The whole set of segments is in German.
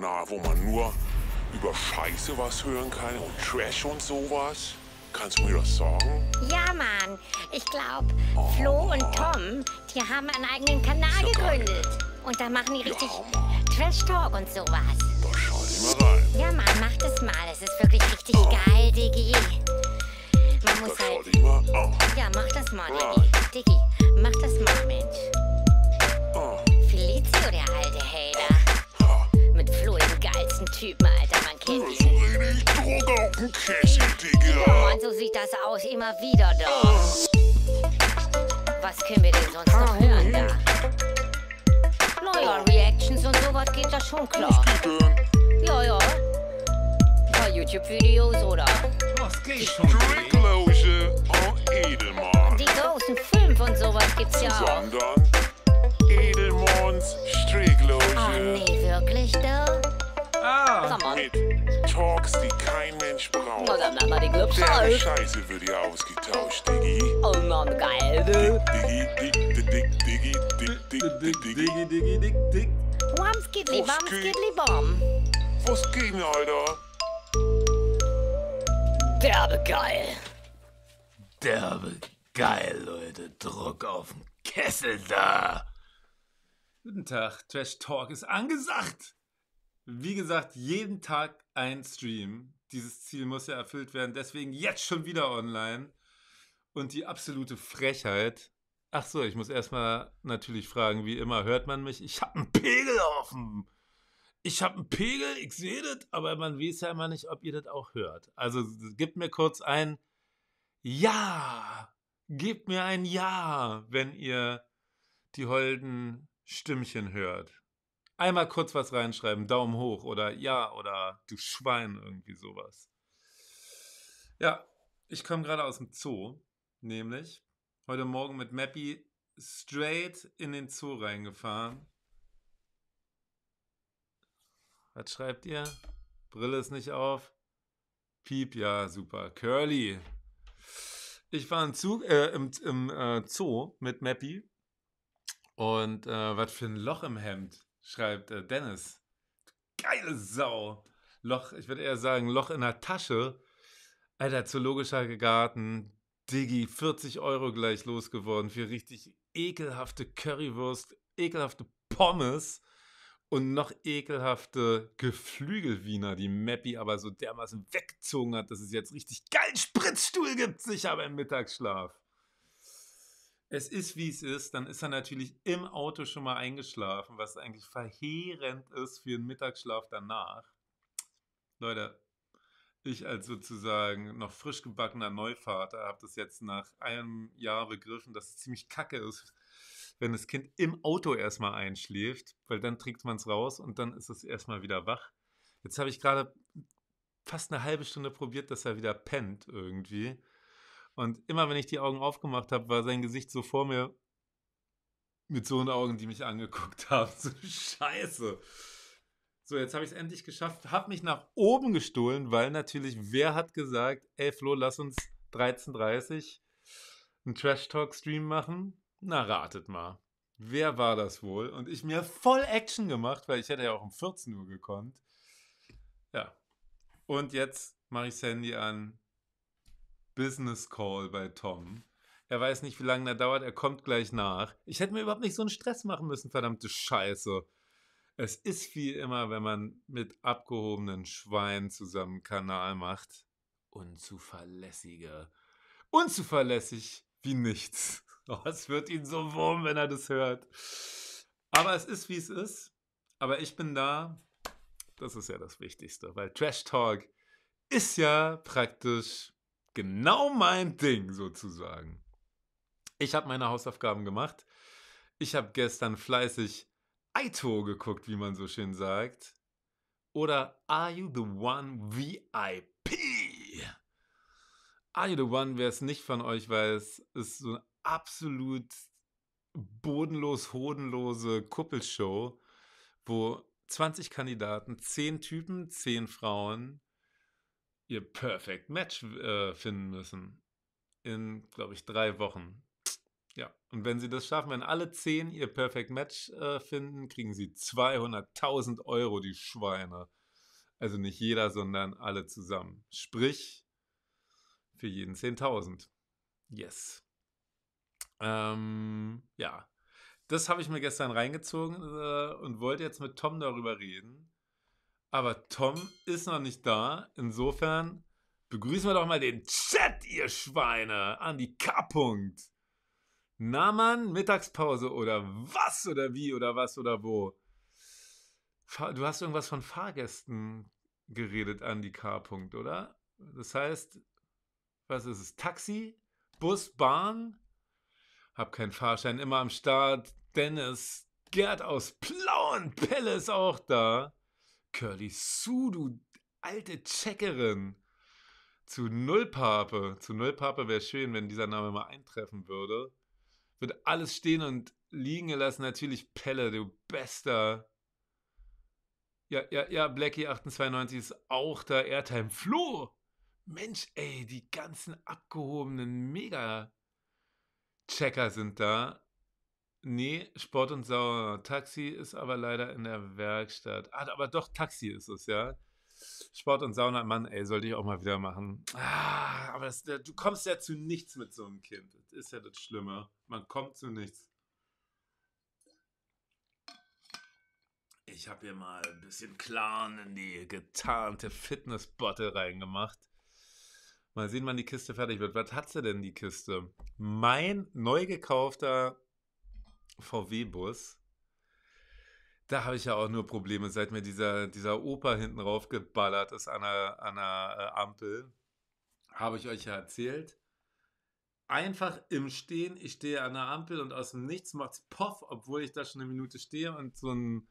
nahe, wo man nur über Scheiße was hören kann und Trash und sowas? Kannst du mir das sagen? Ja, Mann. Ich glaube, oh, Flo und Tom, die haben einen eigenen Kanal gegründet. Und da machen die richtig ja, Trash-Talk und sowas. Da schau ich mal rein. Ja, Mann, mach das mal. Es ist wirklich richtig oh. geil, Diggi. Man muss da halt... ich mal an. Ja, mach das mal, Diggi. Diggi, mach das mal, Mensch. Oh. Felicio, der alte Held ein Typen, Alter, man kennt ihn. So wenig Druck auf dem Kessel, Digga. Ja, Mann, so sieht das aus, immer wieder, doch. Was können wir denn sonst noch hören, da? Naja, ah, Reactions und sowas geht da schon klar. Ja, ja. Ein paar YouTube-Videos, oder? Was geht schon? Drinklose und Edelmann. Die großen Fünf und sowas gibt's ja auch. Sondern Edelmanns Strickloge. Oh nee, wirklich, da? Ah. Mit Talks, die kein Mensch braucht. Und dann haben wir die Clubs Der Scheiße wird hier ausgetauscht, Diggi. Oh Mann, geil, du. Diggi, Diggi, Diggi, Diggi, diggi, Diggi, Diggi, Diggi, diggi, diggi, dick, dick. Wams, Kidli, Wams, Kidli, Bam. Was geht denn, Alter? Derbe geil. Derbe geil, Leute. Druck auf den Kessel da. Guten Tag, Trash Talk ist angesagt. Wie gesagt, jeden Tag ein Stream. Dieses Ziel muss ja erfüllt werden. Deswegen jetzt schon wieder online. Und die absolute Frechheit. Ach so, ich muss erstmal natürlich fragen, wie immer, hört man mich? Ich habe einen Pegel offen. Ich habe einen Pegel, ich sehe das, aber man weiß ja immer nicht, ob ihr das auch hört. Also gebt mir kurz ein Ja. Gebt mir ein Ja, wenn ihr die holden Stimmchen hört einmal kurz was reinschreiben, Daumen hoch oder ja oder du Schwein, irgendwie sowas. Ja, ich komme gerade aus dem Zoo, nämlich heute Morgen mit Mappy straight in den Zoo reingefahren. Was schreibt ihr? Brille ist nicht auf. Piep, ja, super. Curly. Ich war im, Zug, äh, im, im äh, Zoo mit Mappy. Und äh, was für ein Loch im Hemd schreibt äh, Dennis. Geile Sau. Loch, ich würde eher sagen, Loch in der Tasche. Alter, zoologischer Garten. Diggi, 40 Euro gleich losgeworden für richtig ekelhafte Currywurst, ekelhafte Pommes und noch ekelhafte Geflügelwiener, die Mappy aber so dermaßen weggezogen hat, dass es jetzt richtig geilen Spritzstuhl gibt, sicher beim Mittagsschlaf es ist wie es ist, dann ist er natürlich im Auto schon mal eingeschlafen, was eigentlich verheerend ist für den Mittagsschlaf danach. Leute, ich als sozusagen noch frisch gebackener Neuvater habe das jetzt nach einem Jahr begriffen, dass es ziemlich kacke ist, wenn das Kind im Auto erstmal einschläft, weil dann trägt man es raus und dann ist es erstmal wieder wach. Jetzt habe ich gerade fast eine halbe Stunde probiert, dass er wieder pennt irgendwie. Und immer wenn ich die Augen aufgemacht habe, war sein Gesicht so vor mir mit so einen Augen, die mich angeguckt haben. So scheiße. So, jetzt habe ich es endlich geschafft, habe mich nach oben gestohlen, weil natürlich, wer hat gesagt, ey Flo, lass uns 13.30 einen Trash-Talk-Stream machen? Na, ratet mal. Wer war das wohl? Und ich mir voll Action gemacht, weil ich hätte ja auch um 14 Uhr gekonnt. Ja. Und jetzt mache ich das Handy an, Business Call bei Tom. Er weiß nicht, wie lange der dauert, er kommt gleich nach. Ich hätte mir überhaupt nicht so einen Stress machen müssen, verdammte Scheiße. Es ist wie immer, wenn man mit abgehobenen Schweinen zusammen Kanal macht. Unzuverlässiger. Unzuverlässig wie nichts. Oh, es wird ihn so wurm, wenn er das hört. Aber es ist, wie es ist. Aber ich bin da. Das ist ja das Wichtigste, weil Trash Talk ist ja praktisch genau mein Ding sozusagen. Ich habe meine Hausaufgaben gemacht. Ich habe gestern fleißig Aito geguckt, wie man so schön sagt. Oder Are You the One VIP? Are You the One, wer es nicht von euch weiß, ist so eine absolut bodenlos, hodenlose Kuppelshow, wo 20 Kandidaten, 10 Typen, 10 Frauen ihr Perfect Match äh, finden müssen. In, glaube ich, drei Wochen. Ja, und wenn sie das schaffen, wenn alle zehn ihr Perfect Match äh, finden, kriegen sie 200.000 Euro, die Schweine. Also nicht jeder, sondern alle zusammen. Sprich, für jeden 10.000. Yes. Ähm, ja, das habe ich mir gestern reingezogen äh, und wollte jetzt mit Tom darüber reden, aber Tom ist noch nicht da. Insofern begrüßen wir doch mal den Chat, ihr Schweine, an die K-Punkt. Na Mann, Mittagspause oder was oder wie oder was oder wo? Du hast irgendwas von Fahrgästen geredet, Andy K. -Punkt, oder? Das heißt, was ist es? Taxi, Bus, Bahn? Hab keinen Fahrschein, immer am Start. Dennis, Gerd aus Plauen, Pelle ist auch da. Curly Sue, du alte Checkerin. Zu Nullpape. Zu Nullpape wäre schön, wenn dieser Name mal eintreffen würde. Wird alles stehen und liegen gelassen. Natürlich Pelle, du Bester. Ja, ja, ja, Blackie98 ist auch da. Airtime. Flo! Mensch, ey, die ganzen abgehobenen Mega-Checker sind da. Nee, Sport und Sauer. Taxi ist aber leider in der Werkstatt. Ah, aber doch, Taxi ist es, ja. Sport und Sauna, Mann, ey, sollte ich auch mal wieder machen. Ah, aber das, du kommst ja zu nichts mit so einem Kind. Das ist ja das Schlimme. Man kommt zu nichts. Ich habe hier mal ein bisschen Clown in die getarnte Fitnessbottle reingemacht. Mal sehen, wann die Kiste fertig wird. Was hat sie denn, die Kiste? Mein neu gekaufter VW-Bus. Da habe ich ja auch nur Probleme, seit mir dieser, dieser Opa hinten raufgeballert ist an der, an einer äh, Ampel. Habe ich euch ja erzählt. Einfach im Stehen, ich stehe an der Ampel und aus dem Nichts macht es Poff, obwohl ich da schon eine Minute stehe und so ein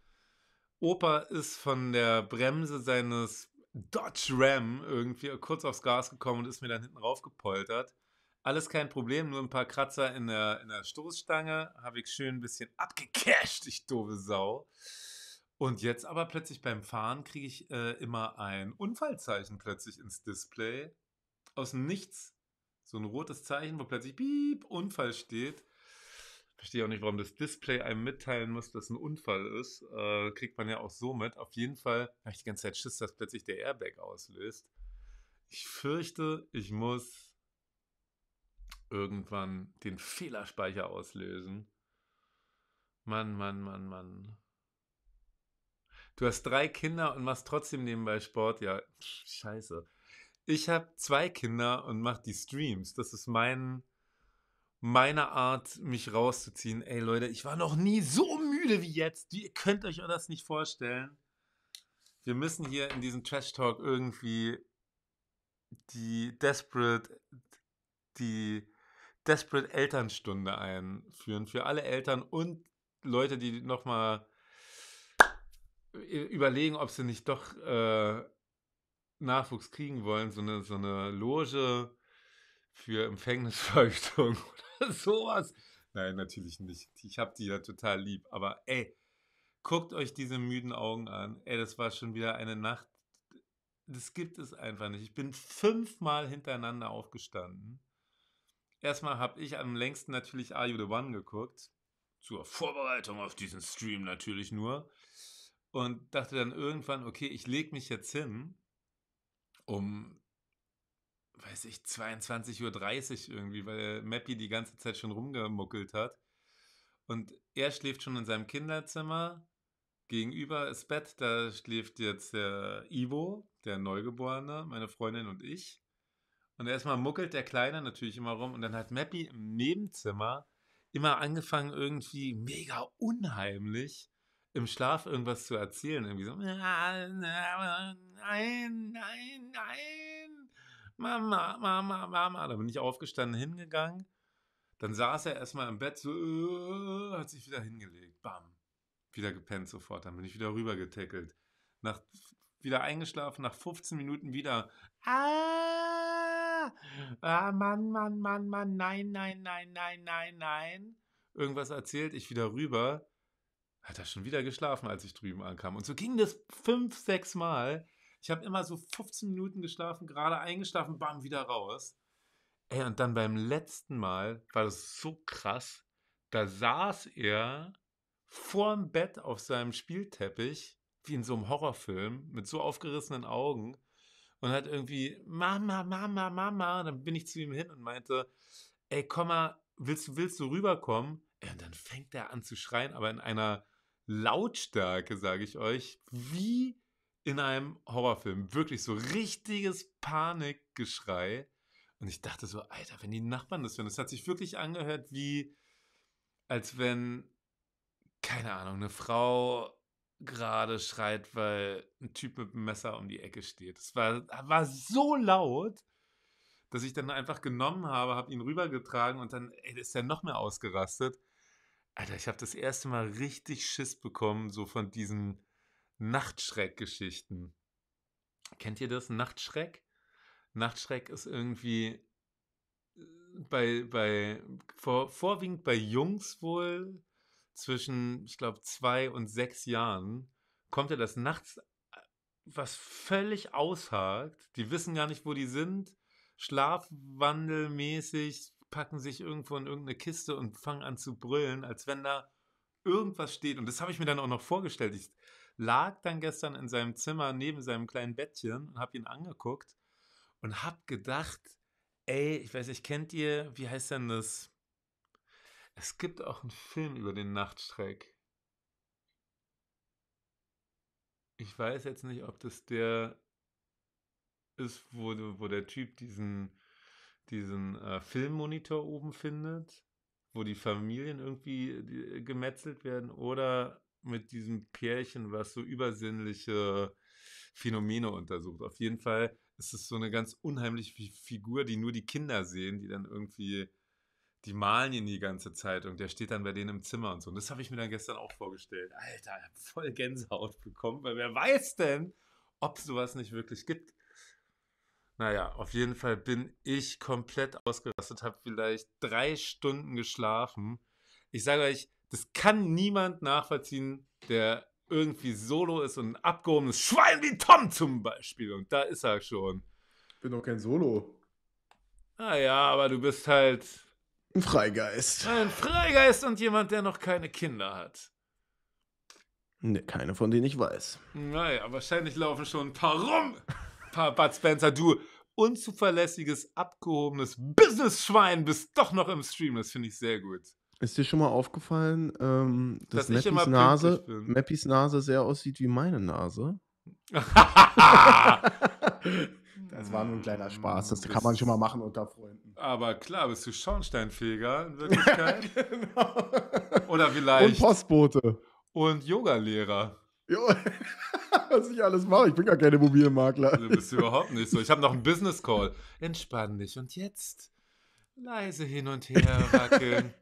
Opa ist von der Bremse seines Dodge Ram irgendwie kurz aufs Gas gekommen und ist mir dann hinten raufgepoltert. Alles kein Problem, nur ein paar Kratzer in der, in der Stoßstange. Habe ich schön ein bisschen abgecasht, ich doofe Sau. Und jetzt aber plötzlich beim Fahren kriege ich äh, immer ein Unfallzeichen plötzlich ins Display. Aus Nichts. So ein rotes Zeichen, wo plötzlich Piep, Unfall steht. Verstehe auch nicht, warum das Display einem mitteilen muss, dass ein Unfall ist. Äh, kriegt man ja auch so mit. Auf jeden Fall habe ich die ganze Zeit Schiss, dass plötzlich der Airbag auslöst. Ich fürchte, ich muss irgendwann den Fehlerspeicher auslösen. Mann, Mann, Mann, Mann. Du hast drei Kinder und machst trotzdem nebenbei Sport. Ja, scheiße. Ich habe zwei Kinder und mache die Streams. Das ist mein, meine Art, mich rauszuziehen. Ey Leute, ich war noch nie so müde wie jetzt. Ihr könnt euch das nicht vorstellen. Wir müssen hier in diesem Trash Talk irgendwie die Desperate, die Desperate Elternstunde einführen für alle Eltern und Leute, die nochmal überlegen, ob sie nicht doch äh, Nachwuchs kriegen wollen, so eine, so eine Loge für Empfängnisverhütung oder sowas. Nein, natürlich nicht. Ich habe die ja total lieb. Aber ey, guckt euch diese müden Augen an. Ey, das war schon wieder eine Nacht. Das gibt es einfach nicht. Ich bin fünfmal hintereinander aufgestanden Erstmal habe ich am längsten natürlich Are You the One geguckt. Zur Vorbereitung auf diesen Stream natürlich nur. Und dachte dann irgendwann, okay, ich lege mich jetzt hin, um, weiß ich, 22.30 Uhr irgendwie, weil Mappy die ganze Zeit schon rumgemuckelt hat. Und er schläft schon in seinem Kinderzimmer. Gegenüber ist Bett, da schläft jetzt der Ivo, der Neugeborene, meine Freundin und ich. Und erstmal muckelt der Kleine natürlich immer rum und dann hat Mappy im Nebenzimmer immer angefangen, irgendwie mega unheimlich im Schlaf irgendwas zu erzählen. Irgendwie so, nein, nein, nein, Mama, Mama, Mama. Da bin ich aufgestanden, hingegangen. Dann saß er erstmal im Bett, so, hat sich wieder hingelegt. Bam. Wieder gepennt sofort. Dann bin ich wieder rüber getackelt. Nach, wieder eingeschlafen, nach 15 Minuten wieder. Ah! Ah, Mann, Mann, Mann, Mann, nein, nein, nein, nein, nein, nein. Irgendwas erzählt, ich wieder rüber. Hat er schon wieder geschlafen, als ich drüben ankam. Und so ging das fünf, sechs Mal. Ich habe immer so 15 Minuten geschlafen, gerade eingeschlafen, bam, wieder raus. Ey, und dann beim letzten Mal war das so krass. Da saß er vorm Bett auf seinem Spielteppich, wie in so einem Horrorfilm, mit so aufgerissenen Augen und hat irgendwie Mama, Mama, Mama. Und dann bin ich zu ihm hin und meinte, ey, komm mal, willst, willst du rüberkommen? Und dann fängt er an zu schreien, aber in einer Lautstärke, sage ich euch, wie in einem Horrorfilm. Wirklich so richtiges Panikgeschrei. Und ich dachte so, Alter, wenn die Nachbarn das hören, das hat sich wirklich angehört wie, als wenn, keine Ahnung, eine Frau gerade schreit, weil ein Typ mit einem Messer um die Ecke steht. Es war, war so laut, dass ich dann einfach genommen habe, habe ihn rübergetragen und dann ey, ist er noch mehr ausgerastet. Alter, ich habe das erste Mal richtig Schiss bekommen, so von diesen Nachtschreck-Geschichten. Kennt ihr das? Nachtschreck? Nachtschreck ist irgendwie äh, bei, bei vor, vorwiegend bei Jungs wohl zwischen, ich glaube, zwei und sechs Jahren, kommt er das nachts, äh, was völlig aushakt. Die wissen gar nicht, wo die sind. Schlafwandelmäßig packen sich irgendwo in irgendeine Kiste und fangen an zu brüllen, als wenn da irgendwas steht. Und das habe ich mir dann auch noch vorgestellt. Ich lag dann gestern in seinem Zimmer neben seinem kleinen Bettchen und habe ihn angeguckt und habe gedacht, ey, ich weiß nicht, kennt ihr, wie heißt denn das? Es gibt auch einen Film über den Nachtschreck. Ich weiß jetzt nicht, ob das der ist, wo, wo der Typ diesen, diesen äh, Filmmonitor oben findet, wo die Familien irgendwie die, äh, gemetzelt werden oder mit diesem Pärchen, was so übersinnliche Phänomene untersucht. Auf jeden Fall ist es so eine ganz unheimliche Figur, die nur die Kinder sehen, die dann irgendwie die malen ihn die ganze Zeit und der steht dann bei denen im Zimmer und so. Und das habe ich mir dann gestern auch vorgestellt. Alter, ich habe voll Gänsehaut bekommen, weil wer weiß denn, ob es sowas nicht wirklich gibt. Naja, auf jeden Fall bin ich komplett ausgerastet, habe vielleicht drei Stunden geschlafen. Ich sage euch, das kann niemand nachvollziehen, der irgendwie solo ist und ein abgehobenes Schwein wie Tom zum Beispiel. Und da ist er schon. Ich bin doch kein Solo. Naja, aber du bist halt ein Freigeist. Ein Freigeist und jemand, der noch keine Kinder hat. Ne, keine von denen ich weiß. Naja, wahrscheinlich laufen schon ein paar rum. Ein paar Bud Spencer, du unzuverlässiges, abgehobenes Business-Schwein bist doch noch im Stream. Das finde ich sehr gut. Ist dir schon mal aufgefallen, ähm, dass, dass Mappys, Nase, Mappys Nase sehr aussieht wie meine Nase? Das war nur ein kleiner Spaß. Das mm, kann man schon mal machen unter Freunden. Aber klar, bist du Schornsteinfeger in Wirklichkeit. genau. Oder vielleicht. Und Postbote. Und Yogalehrer. Jo, was ich alles mache. Ich bin gar kein Immobilienmakler. Du bist überhaupt nicht so. Ich habe noch einen Business Call. Entspann dich. Und jetzt leise hin und her wackeln.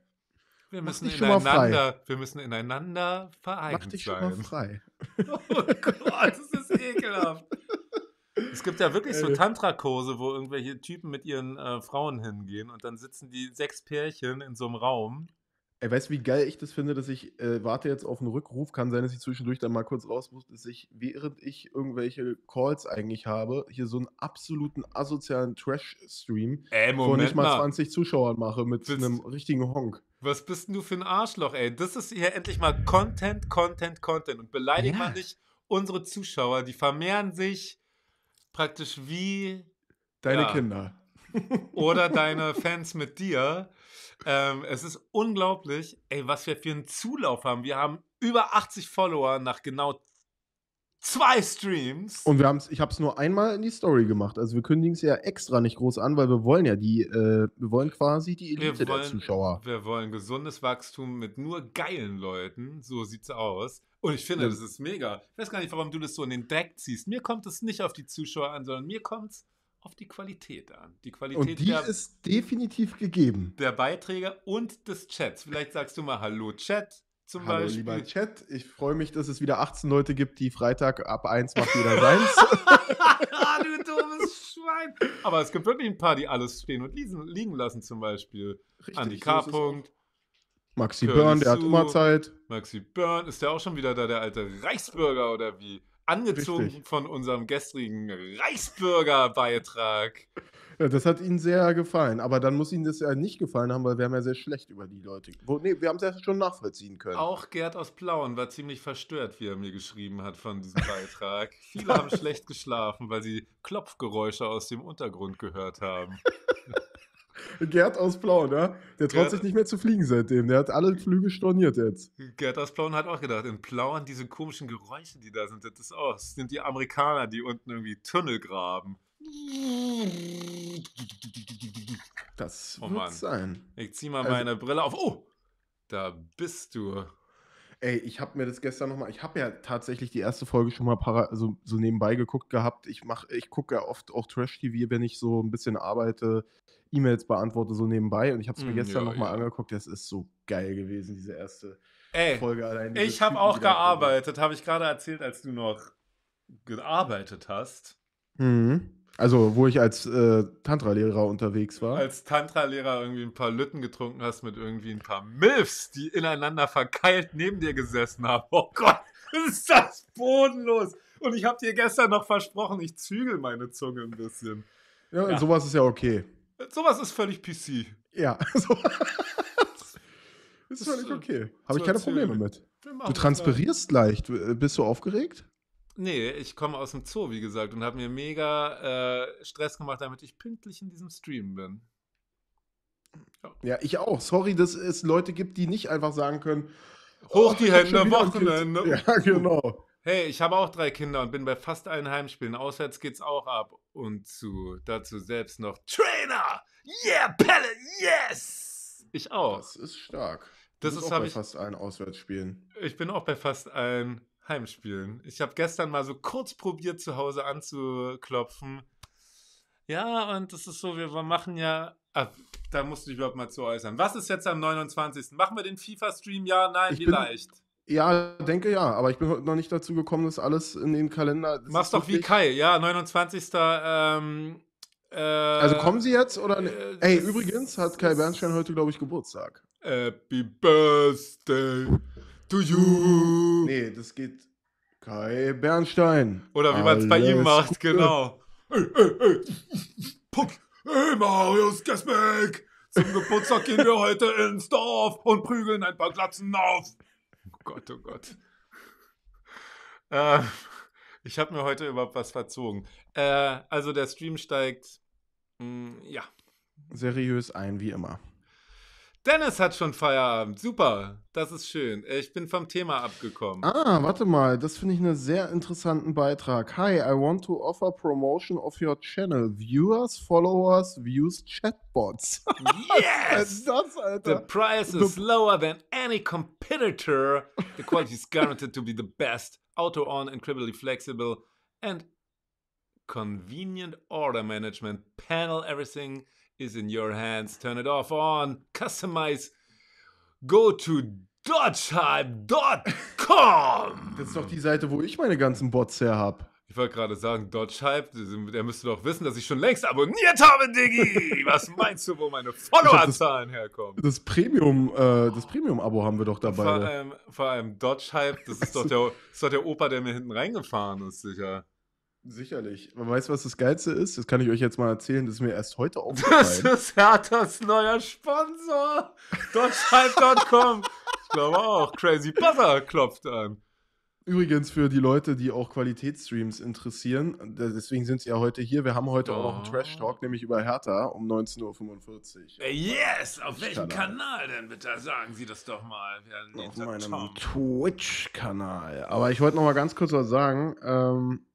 Wir müssen, ineinander, wir müssen ineinander vereint sein. Mach dich sein. mal frei. Oh Gott, das ist ekelhaft. Es gibt ja wirklich so äh. Tantra-Kurse, wo irgendwelche Typen mit ihren äh, Frauen hingehen und dann sitzen die sechs Pärchen in so einem Raum. Ey, weißt du, wie geil ich das finde, dass ich äh, warte jetzt auf einen Rückruf. Kann sein, dass ich zwischendurch dann mal kurz raus muss, dass ich, während ich irgendwelche Calls eigentlich habe, hier so einen absoluten asozialen Trash-Stream von nicht mal 20 Zuschauern mache mit bist, einem richtigen Honk. Was bist denn du für ein Arschloch, ey? Das ist hier endlich mal Content, Content, Content. Und beleidigt ja. mal nicht unsere Zuschauer, die vermehren sich praktisch wie deine ja, Kinder oder deine Fans mit dir. Ähm, es ist unglaublich, ey, was wir für einen Zulauf haben. Wir haben über 80 Follower nach genau Zwei Streams. Und wir haben's, ich habe es nur einmal in die Story gemacht. Also wir kündigen es ja extra nicht groß an, weil wir wollen ja die, äh, wir wollen quasi die Elite wollen, der Zuschauer. Wir wollen gesundes Wachstum mit nur geilen Leuten. So sieht's aus. Und ich finde, ja. das ist mega. Ich weiß gar nicht, warum du das so in den Deck ziehst. Mir kommt es nicht auf die Zuschauer an, sondern mir kommt es auf die Qualität an. Die Qualität und die der, ist definitiv gegeben. Der Beiträge und des Chats. Vielleicht sagst du mal Hallo Chat zum Hallo, Beispiel. lieber Chat, ich freue mich, dass es wieder 18 Leute gibt, die Freitag ab 1 macht jeder seins. du dummes Schwein. Aber es gibt wirklich ein paar, die alles stehen und liegen lassen, zum Beispiel. Richtig, Andi K. So Maxi Börn, der hat immer Zeit. Maxi Börn, ist der auch schon wieder da, der alte Reichsbürger oder wie? Angezogen Richtig. von unserem gestrigen Reichsbürger-Beitrag. Äh, das hat Ihnen sehr gefallen. Aber dann muss Ihnen das ja nicht gefallen haben, weil wir haben ja sehr schlecht über die Leute. Wo, nee, wir haben es ja schon nachvollziehen können. Auch Gerd aus Plauen war ziemlich verstört, wie er mir geschrieben hat von diesem Beitrag. Viele haben schlecht geschlafen, weil sie Klopfgeräusche aus dem Untergrund gehört haben. Gerd aus Plauen, ja? Der traut Gerd, sich nicht mehr zu fliegen seitdem. Der hat alle Flüge storniert jetzt. Gerd aus Plauen hat auch gedacht, in Plauen diese komischen Geräusche, die da sind, das, ist, oh, das sind die Amerikaner, die unten irgendwie Tunnel graben. Das oh wird sein. Ich zieh mal also, meine Brille auf. Oh, da bist du. Ey, ich habe mir das gestern nochmal, ich habe ja tatsächlich die erste Folge schon mal para, also, so nebenbei geguckt gehabt. Ich, mach, ich gucke ja oft auch Trash-TV, wenn ich so ein bisschen arbeite, E-Mails beantworte so nebenbei. Und ich habe es mir mm, gestern ja, nochmal ja. angeguckt. Das ist so geil gewesen, diese erste Ey, Folge allein. Ich habe auch gearbeitet, habe ich gerade erzählt, als du noch gearbeitet hast. Mhm. Also, wo ich als äh, Tantra-Lehrer unterwegs war. Als Tantra-Lehrer irgendwie ein paar Lütten getrunken hast mit irgendwie ein paar Milfs, die ineinander verkeilt neben dir gesessen haben. Oh Gott, ist das bodenlos. Und ich habe dir gestern noch versprochen, ich zügel meine Zunge ein bisschen. Ja, ja. sowas ist ja okay. Sowas ist völlig PC. Ja, so. ist völlig okay. Habe ich keine Probleme mit. Du transpirierst leicht. Bist du aufgeregt? Nee, ich komme aus dem Zoo, wie gesagt, und habe mir mega äh, Stress gemacht, damit ich pünktlich in diesem Stream bin. Ja. ja, ich auch. Sorry, dass es Leute gibt, die nicht einfach sagen können: Hoch oh, die Hände, Wochenende. Oh. Ja, genau. Hey, ich habe auch drei Kinder und bin bei fast allen Heimspielen. Auswärts geht's auch ab. Und zu, dazu selbst noch Trainer! Yeah, Pelle! Yes! Ich auch. Das ist stark. Du das ist, auch bei fast allen Auswärtsspielen. Ich bin auch bei fast allen Heimspielen. Ich habe gestern mal so kurz probiert, zu Hause anzuklopfen. Ja, und das ist so, wir machen ja. Ah, da musst du dich überhaupt mal zu äußern. Was ist jetzt am 29.? Machen wir den FIFA-Stream? Ja, nein, ich vielleicht. Bin, ja, denke ja, aber ich bin heute noch nicht dazu gekommen, das alles in den Kalender. Mach's doch wie Kai, ja, 29. Ähm, äh, also kommen sie jetzt oder. Ne- äh, Ey, übrigens hat Kai Bernstein heute, glaube ich, Geburtstag. Happy Birthday to you. Nee, das geht Kai Bernstein. Oder wie man es bei ihm macht, Gute. genau. Hey, hey, hey. hey Marius Gesbeck. Zum Geburtstag gehen wir heute ins Dorf und prügeln ein paar Glatzen auf. Oh Gott, oh Gott. Äh, ich habe mir heute überhaupt was verzogen. Äh, also der Stream steigt, mh, hm, ja. Seriös ein, wie immer. Dennis hat schon Feierabend. Super, das ist schön. Äh, ich bin vom Thema abgekommen. Ah, warte mal, das finde ich einen sehr interessanten Beitrag. Hi, I want to offer promotion of your channel. Viewers, Followers, Views, Chatbots. Yes! das, Alter? The price is lower than any competitor. The quality is guaranteed to be the best. Auto on, incredibly flexible and convenient order management. Panel everything is in your hands. Turn it off on. Customize. Go to dodgehype.com. Das ist doch die Seite, wo ich meine ganzen Bots her habe. Ich wollte gerade sagen, Dodgehype, der müsste doch wissen, dass ich schon längst abonniert habe, Diggi. Was meinst du, wo meine Followerzahlen herkommen? Das Premium, äh, das Premium-Abo haben wir doch dabei. Vor ne? allem, vor allem Dodgehype, das ist doch, der, das ist doch der Opa, der mir hinten reingefahren ist, sicher. Sicherlich. Man weiß, was das Geilste ist? Das kann ich euch jetzt mal erzählen, das ist mir erst heute aufgefallen. Das ist Herthas neuer Sponsor. Deutschland.com. ich glaube auch. Crazy Butter klopft an. Übrigens für die Leute, die auch Qualitätsstreams interessieren, deswegen sind sie ja heute hier. Wir haben heute oh. auch noch einen oh. Trash-Talk, nämlich über Hertha um 19.45 Uhr. Yes! Auf welchem Kanal denn bitte? Sagen Sie das doch mal. Auf meinem Twitch-Kanal. Aber ich wollte noch mal ganz kurz was sagen. Ähm,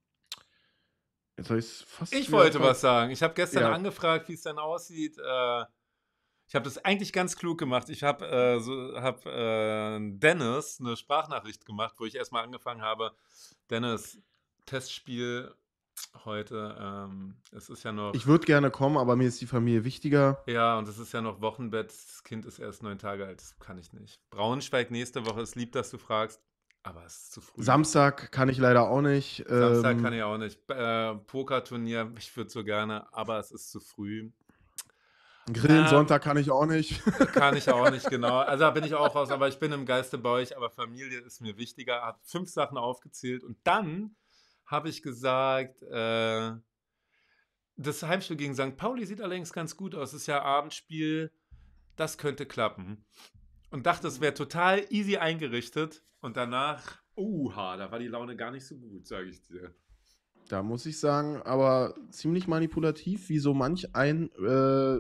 Jetzt ich fast. Ich wollte was sagen. Ich habe gestern ja. angefragt, wie es dann aussieht. Äh, ich habe das eigentlich ganz klug gemacht. Ich habe äh, so, hab, äh, Dennis eine Sprachnachricht gemacht, wo ich erstmal angefangen habe. Dennis, Testspiel heute. Ähm, es ist ja noch. Ich würde gerne kommen, aber mir ist die Familie wichtiger. Ja, und es ist ja noch Wochenbett. Das Kind ist erst neun Tage alt. Das kann ich nicht. Braunschweig nächste Woche. Es lieb, dass du fragst. Aber es ist zu früh. Samstag kann ich leider auch nicht. Samstag ähm, kann ich auch nicht. Äh, Pokerturnier, ich würde so gerne, aber es ist zu früh. Grillen ähm, Sonntag kann ich auch nicht. Kann ich auch nicht, genau. Also da bin ich auch raus, aber ich bin im Geiste bei euch, aber Familie ist mir wichtiger. Hab fünf Sachen aufgezählt und dann habe ich gesagt, äh, das Heimspiel gegen St. Pauli sieht allerdings ganz gut aus. Es ist ja Abendspiel, das könnte klappen. Und dachte, es wäre total easy eingerichtet. Und danach, uha, da war die Laune gar nicht so gut, sage ich dir. Da muss ich sagen, aber ziemlich manipulativ, wie so manch ein äh,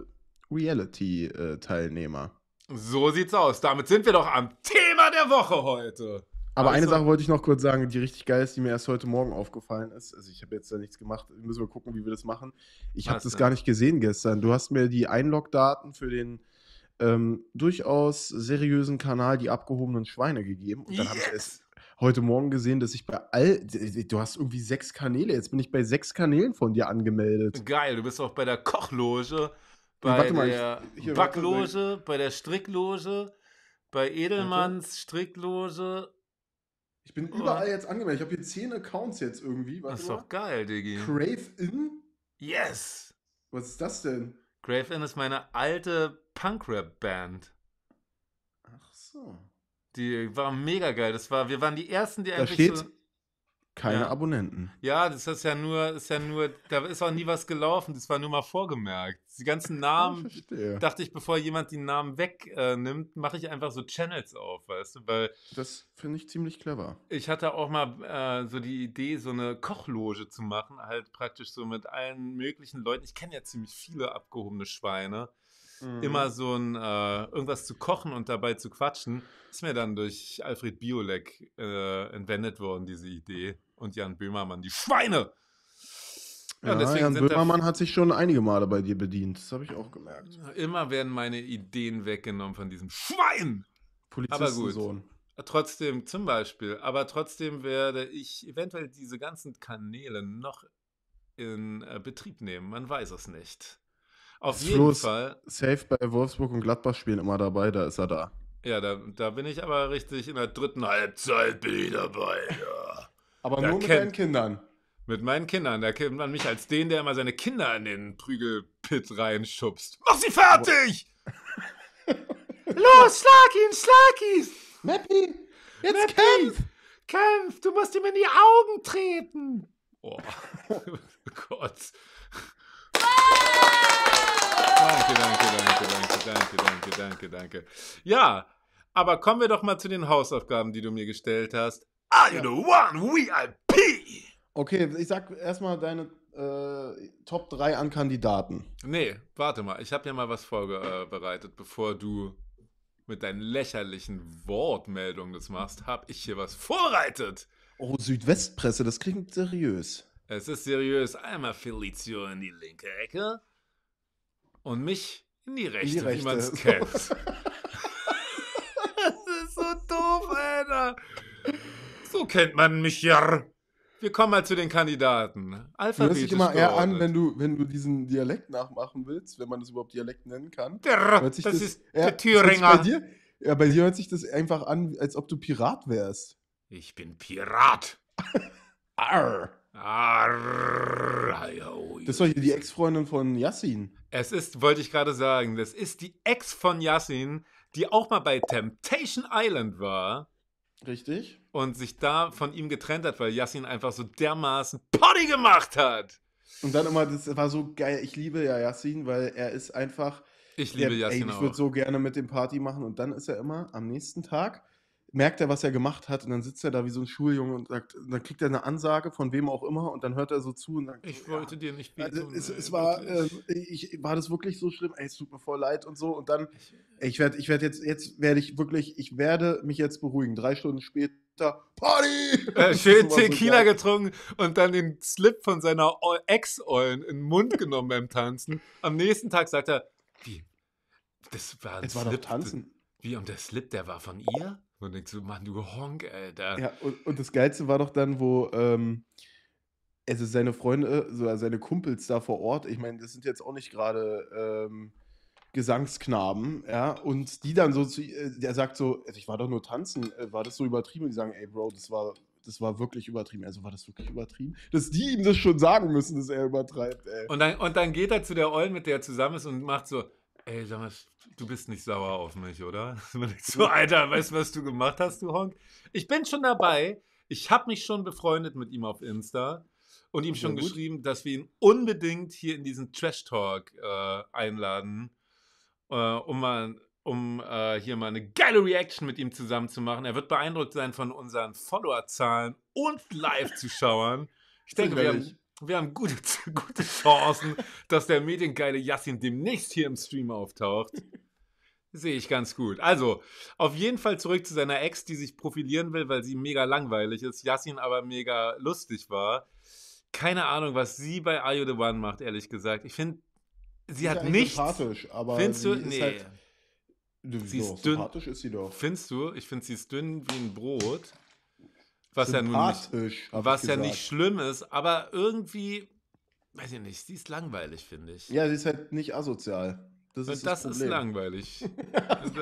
Reality-Teilnehmer. So sieht's aus. Damit sind wir doch am Thema der Woche heute. Aber also, eine Sache wollte ich noch kurz sagen, die richtig geil ist, die mir erst heute Morgen aufgefallen ist. Also ich habe jetzt da nichts gemacht. Müssen wir gucken, wie wir das machen. Ich habe das gar nicht gesehen gestern. Du hast mir die Einlogdaten für den ähm, durchaus seriösen Kanal die abgehobenen Schweine gegeben. Und dann yes. habe ich es heute Morgen gesehen, dass ich bei all. Du hast irgendwie sechs Kanäle. Jetzt bin ich bei sechs Kanälen von dir angemeldet. Geil, du bist auch bei der Kochloge, hm, bei mal, der ich, ich, Backloge, bei der Strickloge, bei Edelmanns warte. Strickloge. Ich bin oh. überall oh. jetzt angemeldet. Ich habe hier zehn Accounts jetzt irgendwie. Warte das ist mal. doch geil, Digi. Crave In? Yes! Was ist das denn? Grave Inn ist meine alte punk rap band Ach so. Die war mega geil. Das war, wir waren die ersten, die da eigentlich. steht so keine ja. Abonnenten. Ja, das ist ja nur, ist ja nur, da ist auch nie was gelaufen, das war nur mal vorgemerkt. Die ganzen Namen, ich dachte ich, bevor jemand die Namen wegnimmt, äh, mache ich einfach so Channels auf, weißt du, weil. Das finde ich ziemlich clever. Ich hatte auch mal äh, so die Idee, so eine Kochloge zu machen, halt praktisch so mit allen möglichen Leuten. Ich kenne ja ziemlich viele abgehobene Schweine mhm. immer so ein äh, irgendwas zu kochen und dabei zu quatschen, ist mir dann durch Alfred Biolek äh, entwendet worden, diese Idee. Und Jan Böhmermann, die Schweine! Ja, ja Jan Böhmermann hat sich schon einige Male bei dir bedient. Das habe ich auch gemerkt. Immer werden meine Ideen weggenommen von diesem Schwein! Polizistensohn. Äh, trotzdem, zum Beispiel, aber trotzdem werde ich eventuell diese ganzen Kanäle noch in äh, Betrieb nehmen. Man weiß es nicht. Auf jeden Flo Fall. Safe bei Wolfsburg und Gladbach spielen immer dabei, da ist er da. Ja, da, da bin ich aber richtig in der dritten Halbzeit bin ich dabei. Ja. Aber da nur mit deinen Kindern. Mit meinen Kindern. Da kennt man mich als den, der immer seine Kinder in den Prügelpit reinschubst. Mach sie fertig! Los, schlag ihn, schlag ihn! Mappy, jetzt Mappy, kämpf! Kämpf, du musst ihm in die Augen treten! Oh, oh Gott. Danke, danke, danke, danke, danke, danke, danke, danke. Ja, aber kommen wir doch mal zu den Hausaufgaben, die du mir gestellt hast. Are you the one VIP? Okay, ich sag erstmal deine äh, Top 3 an Kandidaten. Nee, warte mal. Ich habe ja mal was vorbereitet, bevor du mit deinen lächerlichen Wortmeldungen das machst, habe ich hier was vorbereitet. Oh, Südwestpresse, das klingt seriös. Es ist seriös. Einmal Felicio in die linke Ecke und mich in die Rechte, in die Rechte. wie man es kennt. das ist so doof, Alter. So kennt man mich ja. Wir kommen mal zu den Kandidaten. Alphabetisch Hört sich immer eher an, wenn du, wenn du diesen Dialekt nachmachen willst, wenn man das überhaupt Dialekt nennen kann. Der, das, das, ist eher, der Thüringer. Bei dir, ja, bei dir hört sich das einfach an, als ob du Pirat wärst. Ich bin Pirat. Arr. Das war hier die Ex-Freundin von Yassin. Es ist, wollte ich gerade sagen, das ist die Ex von Yassin, die auch mal bei Temptation Island war. Richtig. Und sich da von ihm getrennt hat, weil Yassin einfach so dermaßen Potty gemacht hat. Und dann immer, das war so geil. Ich liebe ja Yassin, weil er ist einfach. Ich liebe der, Yassin ey, ich auch. Ich würde so gerne mit dem Party machen. Und dann ist er immer am nächsten Tag merkt er, was er gemacht hat und dann sitzt er da wie so ein Schuljunge und sagt, und dann kriegt er eine Ansage von wem auch immer und dann hört er so zu und sagt, ich wollte dir nicht bieten. Also es, äh, es war, äh, ich, war das wirklich so schlimm? Ey, es tut mir voll leid und so und dann, ich werde, ich werde jetzt, jetzt werde ich wirklich, ich werde mich jetzt beruhigen. Drei Stunden später Party! Äh, schön Tequila getrunken und dann den Slip von seiner Ex-Eulen in den Mund genommen beim Tanzen. Am nächsten Tag sagt er, wie? Das war ein es Slip. War doch Tanzen. Wie? Und der Slip, der war von ihr? Und denkst so, Mann, du Honk, Alter. Ja, und, und das Geilste war doch dann, wo ähm, also seine Freunde, also seine Kumpels da vor Ort, ich meine, das sind jetzt auch nicht gerade ähm, Gesangsknaben, ja, und die dann so zu, äh, der sagt so, also ich war doch nur tanzen, äh, war das so übertrieben? Und die sagen, ey, Bro, das war das war wirklich übertrieben. Also war das wirklich übertrieben? Dass die ihm das schon sagen müssen, dass er übertreibt, ey. Und dann, und dann geht er zu der Eulen, mit der er zusammen ist und macht so, ey, sag mal, du bist nicht sauer auf mich, oder? so, Alter, weißt du, was du gemacht hast, du Honk? Ich bin schon dabei. Ich habe mich schon befreundet mit ihm auf Insta und ihm schon ja, geschrieben, dass wir ihn unbedingt hier in diesen Trash Talk äh, einladen, äh, um, mal, um äh, hier mal eine geile Reaction mit ihm zusammen zu machen. Er wird beeindruckt sein von unseren Followerzahlen und Live-Zuschauern. Ich denke, wir haben, wir haben gute, gute Chancen, dass der mediengeile Yassin demnächst hier im Stream auftaucht. Sehe ich ganz gut. Also, auf jeden Fall zurück zu seiner Ex, die sich profilieren will, weil sie mega langweilig ist, Yassin aber mega lustig war. Keine Ahnung, was sie bei Are You The One macht, ehrlich gesagt. Ich finde, sie, sie hat nichts. sympathisch, aber findest du, nee. Halt, sie ist dünn. Sympathisch ist sie doch. Findest du? Ich finde, sie ist dünn wie ein Brot. Was ja, nun nicht, was ja nicht schlimm ist, aber irgendwie, weiß ich nicht, sie ist langweilig, finde ich. Ja, sie ist halt nicht asozial. Das ist, das, das ist langweilig. das,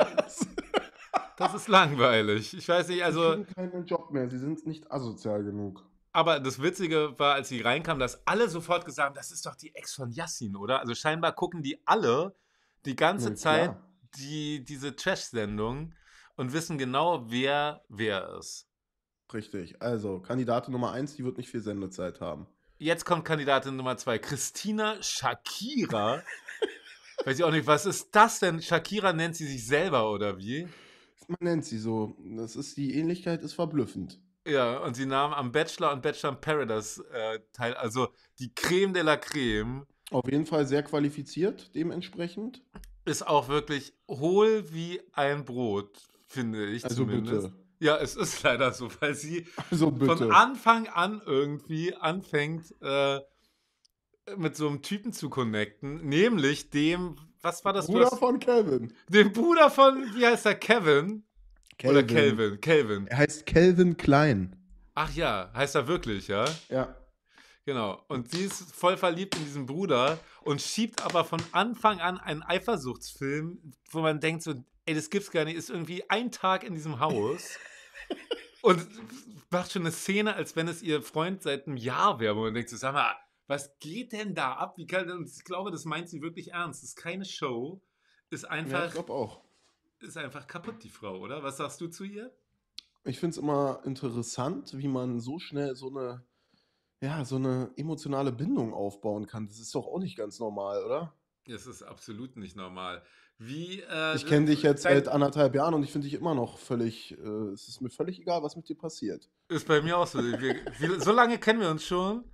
das ist langweilig. Ich weiß nicht, also. Sie haben keinen Job mehr, sie sind nicht asozial genug. Aber das Witzige war, als sie reinkam, dass alle sofort gesagt haben, das ist doch die Ex von Yassin, oder? Also scheinbar gucken die alle die ganze ja, Zeit die, diese Trash-Sendung und wissen genau, wer wer ist. Richtig. Also, Kandidatin Nummer eins, die wird nicht viel Sendezeit haben. Jetzt kommt Kandidatin Nummer zwei, Christina Shakira. Weiß ich auch nicht, was ist das denn? Shakira nennt sie sich selber oder wie? Man nennt sie so. Das ist, die Ähnlichkeit ist verblüffend. Ja, und sie nahm am Bachelor und Bachelor in Paradise äh, teil, also die Creme de la Creme. Auf jeden Fall sehr qualifiziert, dementsprechend. Ist auch wirklich hohl wie ein Brot, finde ich also zumindest. Bitte. Ja, es ist leider so, weil sie also von Anfang an irgendwie anfängt, äh, mit so einem Typen zu connecten, nämlich dem, was war das? Bruder hast, von Kevin. Dem Bruder von, wie heißt er, Kevin? Calvin. Oder Kelvin, Calvin. Er heißt Kelvin Klein. Ach ja, heißt er wirklich, ja? Ja. Genau. Und sie ist voll verliebt in diesen Bruder und schiebt aber von Anfang an einen Eifersuchtsfilm, wo man denkt so, ey, das gibt's gar nicht, ist irgendwie ein Tag in diesem Haus und macht schon eine Szene, als wenn es ihr Freund seit einem Jahr wäre, wo man denkt, so, sag mal, was geht denn da ab? Wie kann, ich glaube, das meint sie wirklich ernst. Das ist keine Show, ist einfach. Ja, ich glaube auch. Ist einfach kaputt, die Frau, oder? Was sagst du zu ihr? Ich finde es immer interessant, wie man so schnell so eine, ja, so eine emotionale Bindung aufbauen kann. Das ist doch auch nicht ganz normal, oder? Es ist absolut nicht normal. Wie, äh, ich kenne dich jetzt seit anderthalb Jahren und ich finde dich immer noch völlig, äh, es ist mir völlig egal, was mit dir passiert. Ist bei mir auch so. Wir, wie, so lange kennen wir uns schon.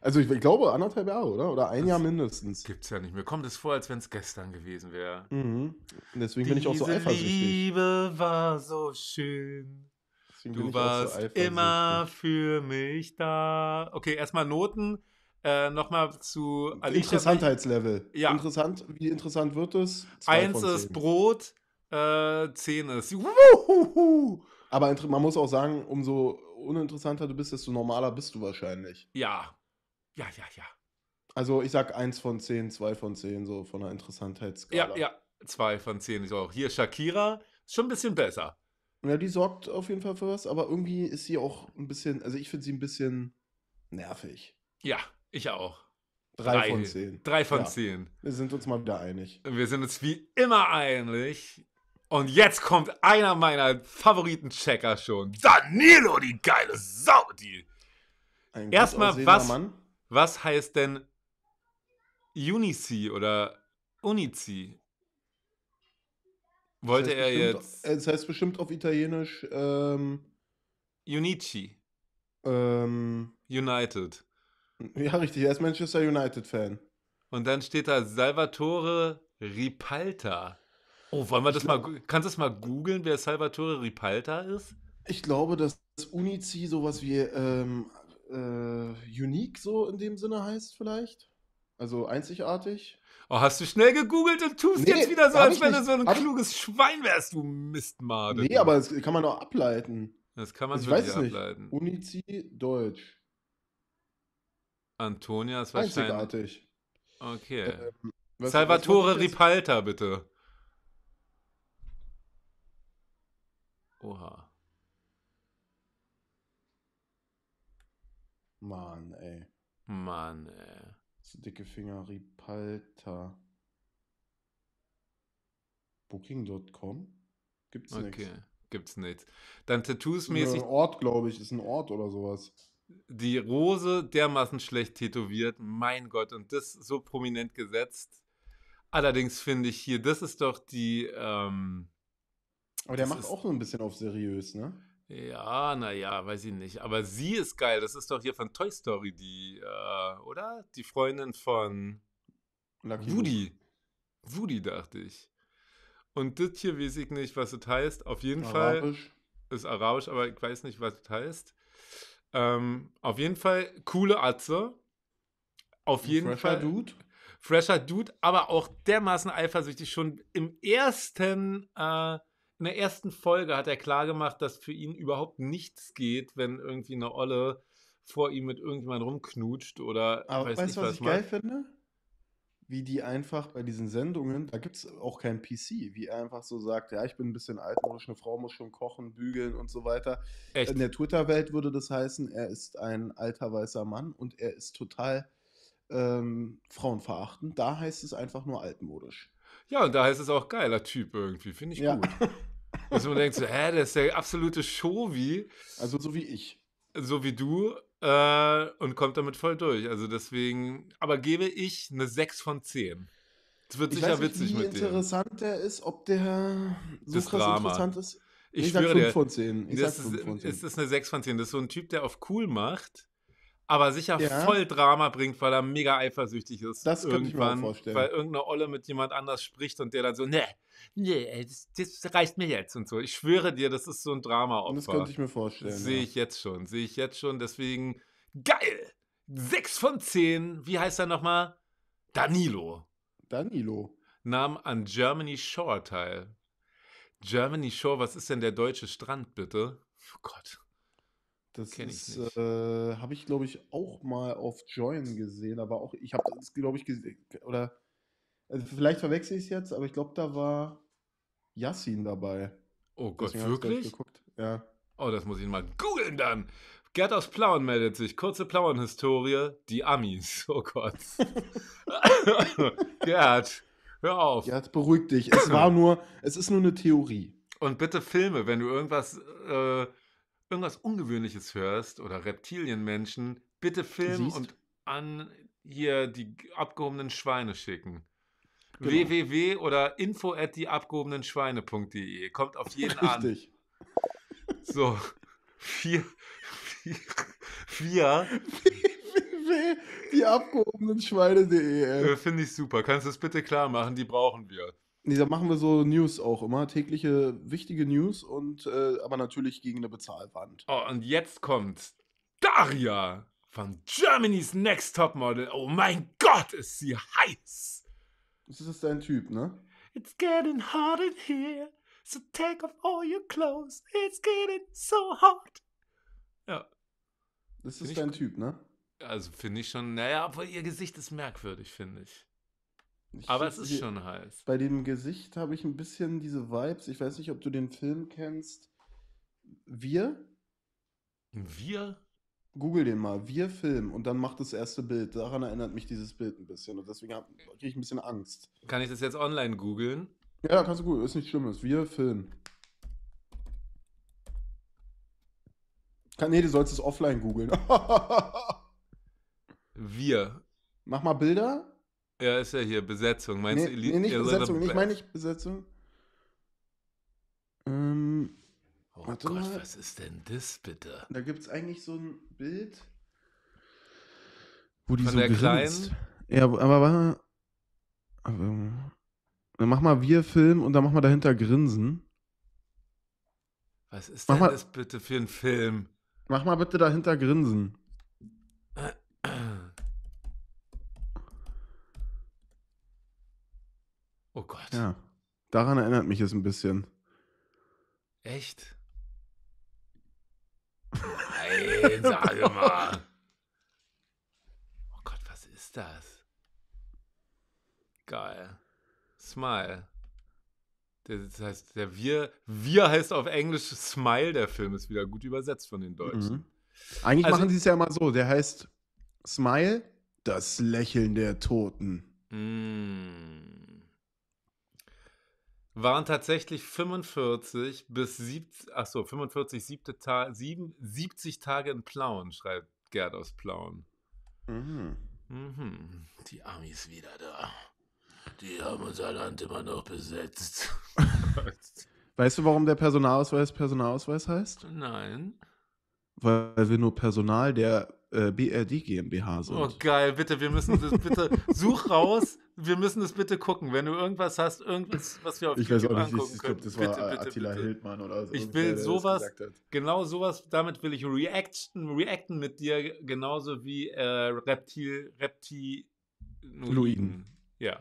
Also ich, ich, glaube anderthalb Jahre, oder? Oder ein das Jahr mindestens. Gibt's ja nicht. mehr. kommt es vor, als wenn es gestern gewesen wäre. Mhm. deswegen Diese bin ich auch so eifersüchtig. Liebe war so schön. Deswegen du warst so immer für mich da. Okay, erstmal Noten. Äh, Nochmal zu Alicia. Interessantheitslevel. Ja. Interessant, wie interessant wird es? Zwei Eins ist Brot, äh, zehn ist. Wuhuhu. Aber man muss auch sagen, umso uninteressanter du bist, desto normaler bist du wahrscheinlich. Ja. Ja, ja, ja. Also ich sag eins von zehn, zwei von zehn, so von der Interessantheitsskala. Ja, ja, zwei von zehn. ist auch. Hier Shakira, schon ein bisschen besser. Ja, die sorgt auf jeden Fall für was, aber irgendwie ist sie auch ein bisschen, also ich finde sie ein bisschen nervig. Ja, ich auch. Drei, drei von zehn. Drei von ja. zehn. Wir sind uns mal wieder einig. Wir sind uns wie immer einig. Und jetzt kommt einer meiner Favoriten-Checker schon. Danilo, die geile Sau, die. Ein Erstmal, was, was heißt denn Unici oder Unici? Wollte das heißt er jetzt. Es heißt bestimmt auf Italienisch. Ähm, Unici. Ähm, United. Ja, richtig, er ist Manchester United-Fan. Und dann steht da Salvatore Ripalta. Oh, wollen wir das glaub, mal. Kannst du das mal googeln, wer Salvatore Ripalta ist? Ich glaube, dass Unici sowas wie ähm, äh, unique so in dem Sinne heißt, vielleicht. Also einzigartig. Oh, hast du schnell gegoogelt und tust nee, jetzt wieder so, als wenn du so ein kluges Schwein wärst, du Mistmade. Nee, aber das kann man doch ableiten. Das kann man also, wirklich ableiten. Nicht. Unici Deutsch. Antonia ist wahrscheinlich. Einzigartig. Okay. Ähm, was, Salvatore was Ripalta, bitte. Oha. Mann, ey. Mann, ey. So dicke Finger, Ripalta. Booking.com? Gibt's okay. nichts. Gibt's nichts. Dann Tattoos mäßig. Ein Ort, glaube ich, ist ein Ort oder sowas die Rose dermaßen schlecht tätowiert. Mein Gott, und das so prominent gesetzt. Allerdings finde ich hier, das ist doch die. Ähm, aber der macht ist, auch so ein bisschen auf seriös, ne? Ja, naja, weiß ich nicht. Aber sie ist geil. Das ist doch hier von Toy Story, die, äh, oder? Die Freundin von Lucky Woody. Woody, dachte ich. Und das hier weiß ich nicht, was das heißt. Auf jeden Arabisch. Fall ist Arabisch, aber ich weiß nicht, was das heißt. Ähm, auf jeden Fall coole Atze. Auf jeden fresher Fall. Dude. Fresher Dude, aber auch dermaßen eifersüchtig. Schon im ersten, äh, in der ersten Folge hat er klargemacht, dass für ihn überhaupt nichts geht, wenn irgendwie eine Olle vor ihm mit irgendjemandem rumknutscht oder. Aber weiß weißt nicht, was, was ich mal. geil finde? wie die einfach bei diesen Sendungen, da gibt es auch kein PC, wie er einfach so sagt, ja, ich bin ein bisschen altmodisch, eine Frau muss schon kochen, bügeln und so weiter. Echt? In der Twitter-Welt würde das heißen, er ist ein alter weißer Mann und er ist total ähm, frauenverachtend. Da heißt es einfach nur altmodisch. Ja, und da heißt es auch geiler Typ irgendwie, finde ich ja. gut. Dass man denkt so, hä, der ist der absolute Show wie. Also so wie ich. So wie du, äh, und kommt damit voll durch. Also deswegen, aber gebe ich eine 6 von 10. Es wird sicher ich weiß nicht, witzig wie mit interessant dem. der ist, ob der so das krass Drama. interessant ist. Ich, ich sag 5 von 10. Ich das sag 5 von 10. Ist, ist das eine 6 von 10. Das ist so ein Typ, der auf cool macht aber sicher ja. voll Drama bringt, weil er mega eifersüchtig ist. Das könnte ich mir vorstellen. Weil irgendeine Olle mit jemand anders spricht und der dann so, ne, ne, äh, das, das, reicht mir jetzt und so. Ich schwöre dir, das ist so ein drama -Opfer. das könnte ich mir vorstellen. Sehe ich jetzt schon, sehe ich jetzt schon. Deswegen, geil! Sechs von zehn, wie heißt er nochmal? Danilo. Danilo. Nahm an Germany Shore teil. Germany Shore, was ist denn der deutsche Strand, bitte? Oh Gott. Das äh, habe ich, glaube ich, auch mal auf Join gesehen, aber auch, ich habe das, glaube ich, gesehen, oder, also vielleicht verwechsel ich es jetzt, aber ich glaube, da war Yassin dabei. Oh Gott, Deswegen wirklich? Ja. Oh, das muss ich mal googeln dann. Gerd aus Plauen meldet sich. Kurze Plauen-Historie, die Amis. Oh Gott. Gerd, hör auf. Gerd, beruhig dich. Es war nur, es ist nur eine Theorie. Und bitte filme, wenn du irgendwas äh, irgendwas Ungewöhnliches hörst oder Reptilienmenschen, bitte filmen und an hier die abgehobenen Schweine schicken. Genau. www oder info at die abgehobenen Schweine.de. Kommt auf jeden Richtig. an. So. Vier. Vier. vier. die abgehobenen Schweine.de. Äh, finde ich super. Kannst du das bitte klar machen? Die brauchen wir. Nee, da machen wir so News auch immer, tägliche wichtige News und äh, aber natürlich gegen eine Bezahlwand. Oh, und jetzt kommt Daria von Germany's Next Topmodel. Oh mein Gott, ist sie heiß! Das ist dein Typ, ne? It's getting hot in here, so take off all your clothes. It's getting so hot. Ja. Das ist dein Typ, ne? Also finde ich schon, naja, aber ihr Gesicht ist merkwürdig, finde ich. Ich Aber es ist hier, schon heiß. Bei dem Gesicht habe ich ein bisschen diese Vibes. Ich weiß nicht, ob du den Film kennst. Wir? Wir? Google den mal. Wir Film und dann macht das erste Bild. Daran erinnert mich dieses Bild ein bisschen und deswegen kriege ich ein bisschen Angst. Kann ich das jetzt online googeln? Ja, kannst du googeln. Ist nichts Schlimmes. Wir Film. Kann, nee, du sollst es offline googeln. Wir. Mach mal Bilder ja, ist ja hier Besetzung. Meinst nee, du Elite? Nee, nicht Elizabeth Besetzung, Black. meine nicht Besetzung. Ähm, oh Gott, mal. was ist denn das bitte? Da gibt es eigentlich so ein Bild, wo die Von so grinst. Ja, aber warte mal. Ähm, dann mach mal wir Film und dann mach mal dahinter Grinsen. Was ist mach denn mal, das bitte für ein Film? Mach mal bitte dahinter Grinsen. Oh Gott. Ja. Daran erinnert mich es ein bisschen. Echt? Nein, sage mal. Oh Gott, was ist das? Geil. Smile. Das heißt, der Wir, Wir heißt auf Englisch Smile, der Film ist wieder gut übersetzt von den Deutschen. Mhm. Eigentlich also, machen sie es ja immer so, der heißt Smile, das Lächeln der Toten. Mh. Mm waren tatsächlich 45 bis 70, ach so, 45, siebte Ta 7, 70 Tage in Plauen, schreibt Gerd aus Plauen. Mhm. Mhm. Die Amis wieder da. Die haben unser Land immer noch besetzt. weißt du, warum der Personalausweis Personalausweis heißt? Nein. Weil wir nur Personal der äh, BRD GmbH sind. Oh geil, bitte, wir müssen das bitte, such raus, wir müssen es bitte gucken. Wenn du irgendwas hast, irgendwas, was wir auf ich YouTube weiß auch nicht, angucken ich, können. Ich glaube, das war bitte, Attila bitte. Hildmann oder so. Ich will sowas, genau sowas, damit will ich reacten, reacten mit dir, genauso wie äh, Reptil, Reptiloiden. Ja.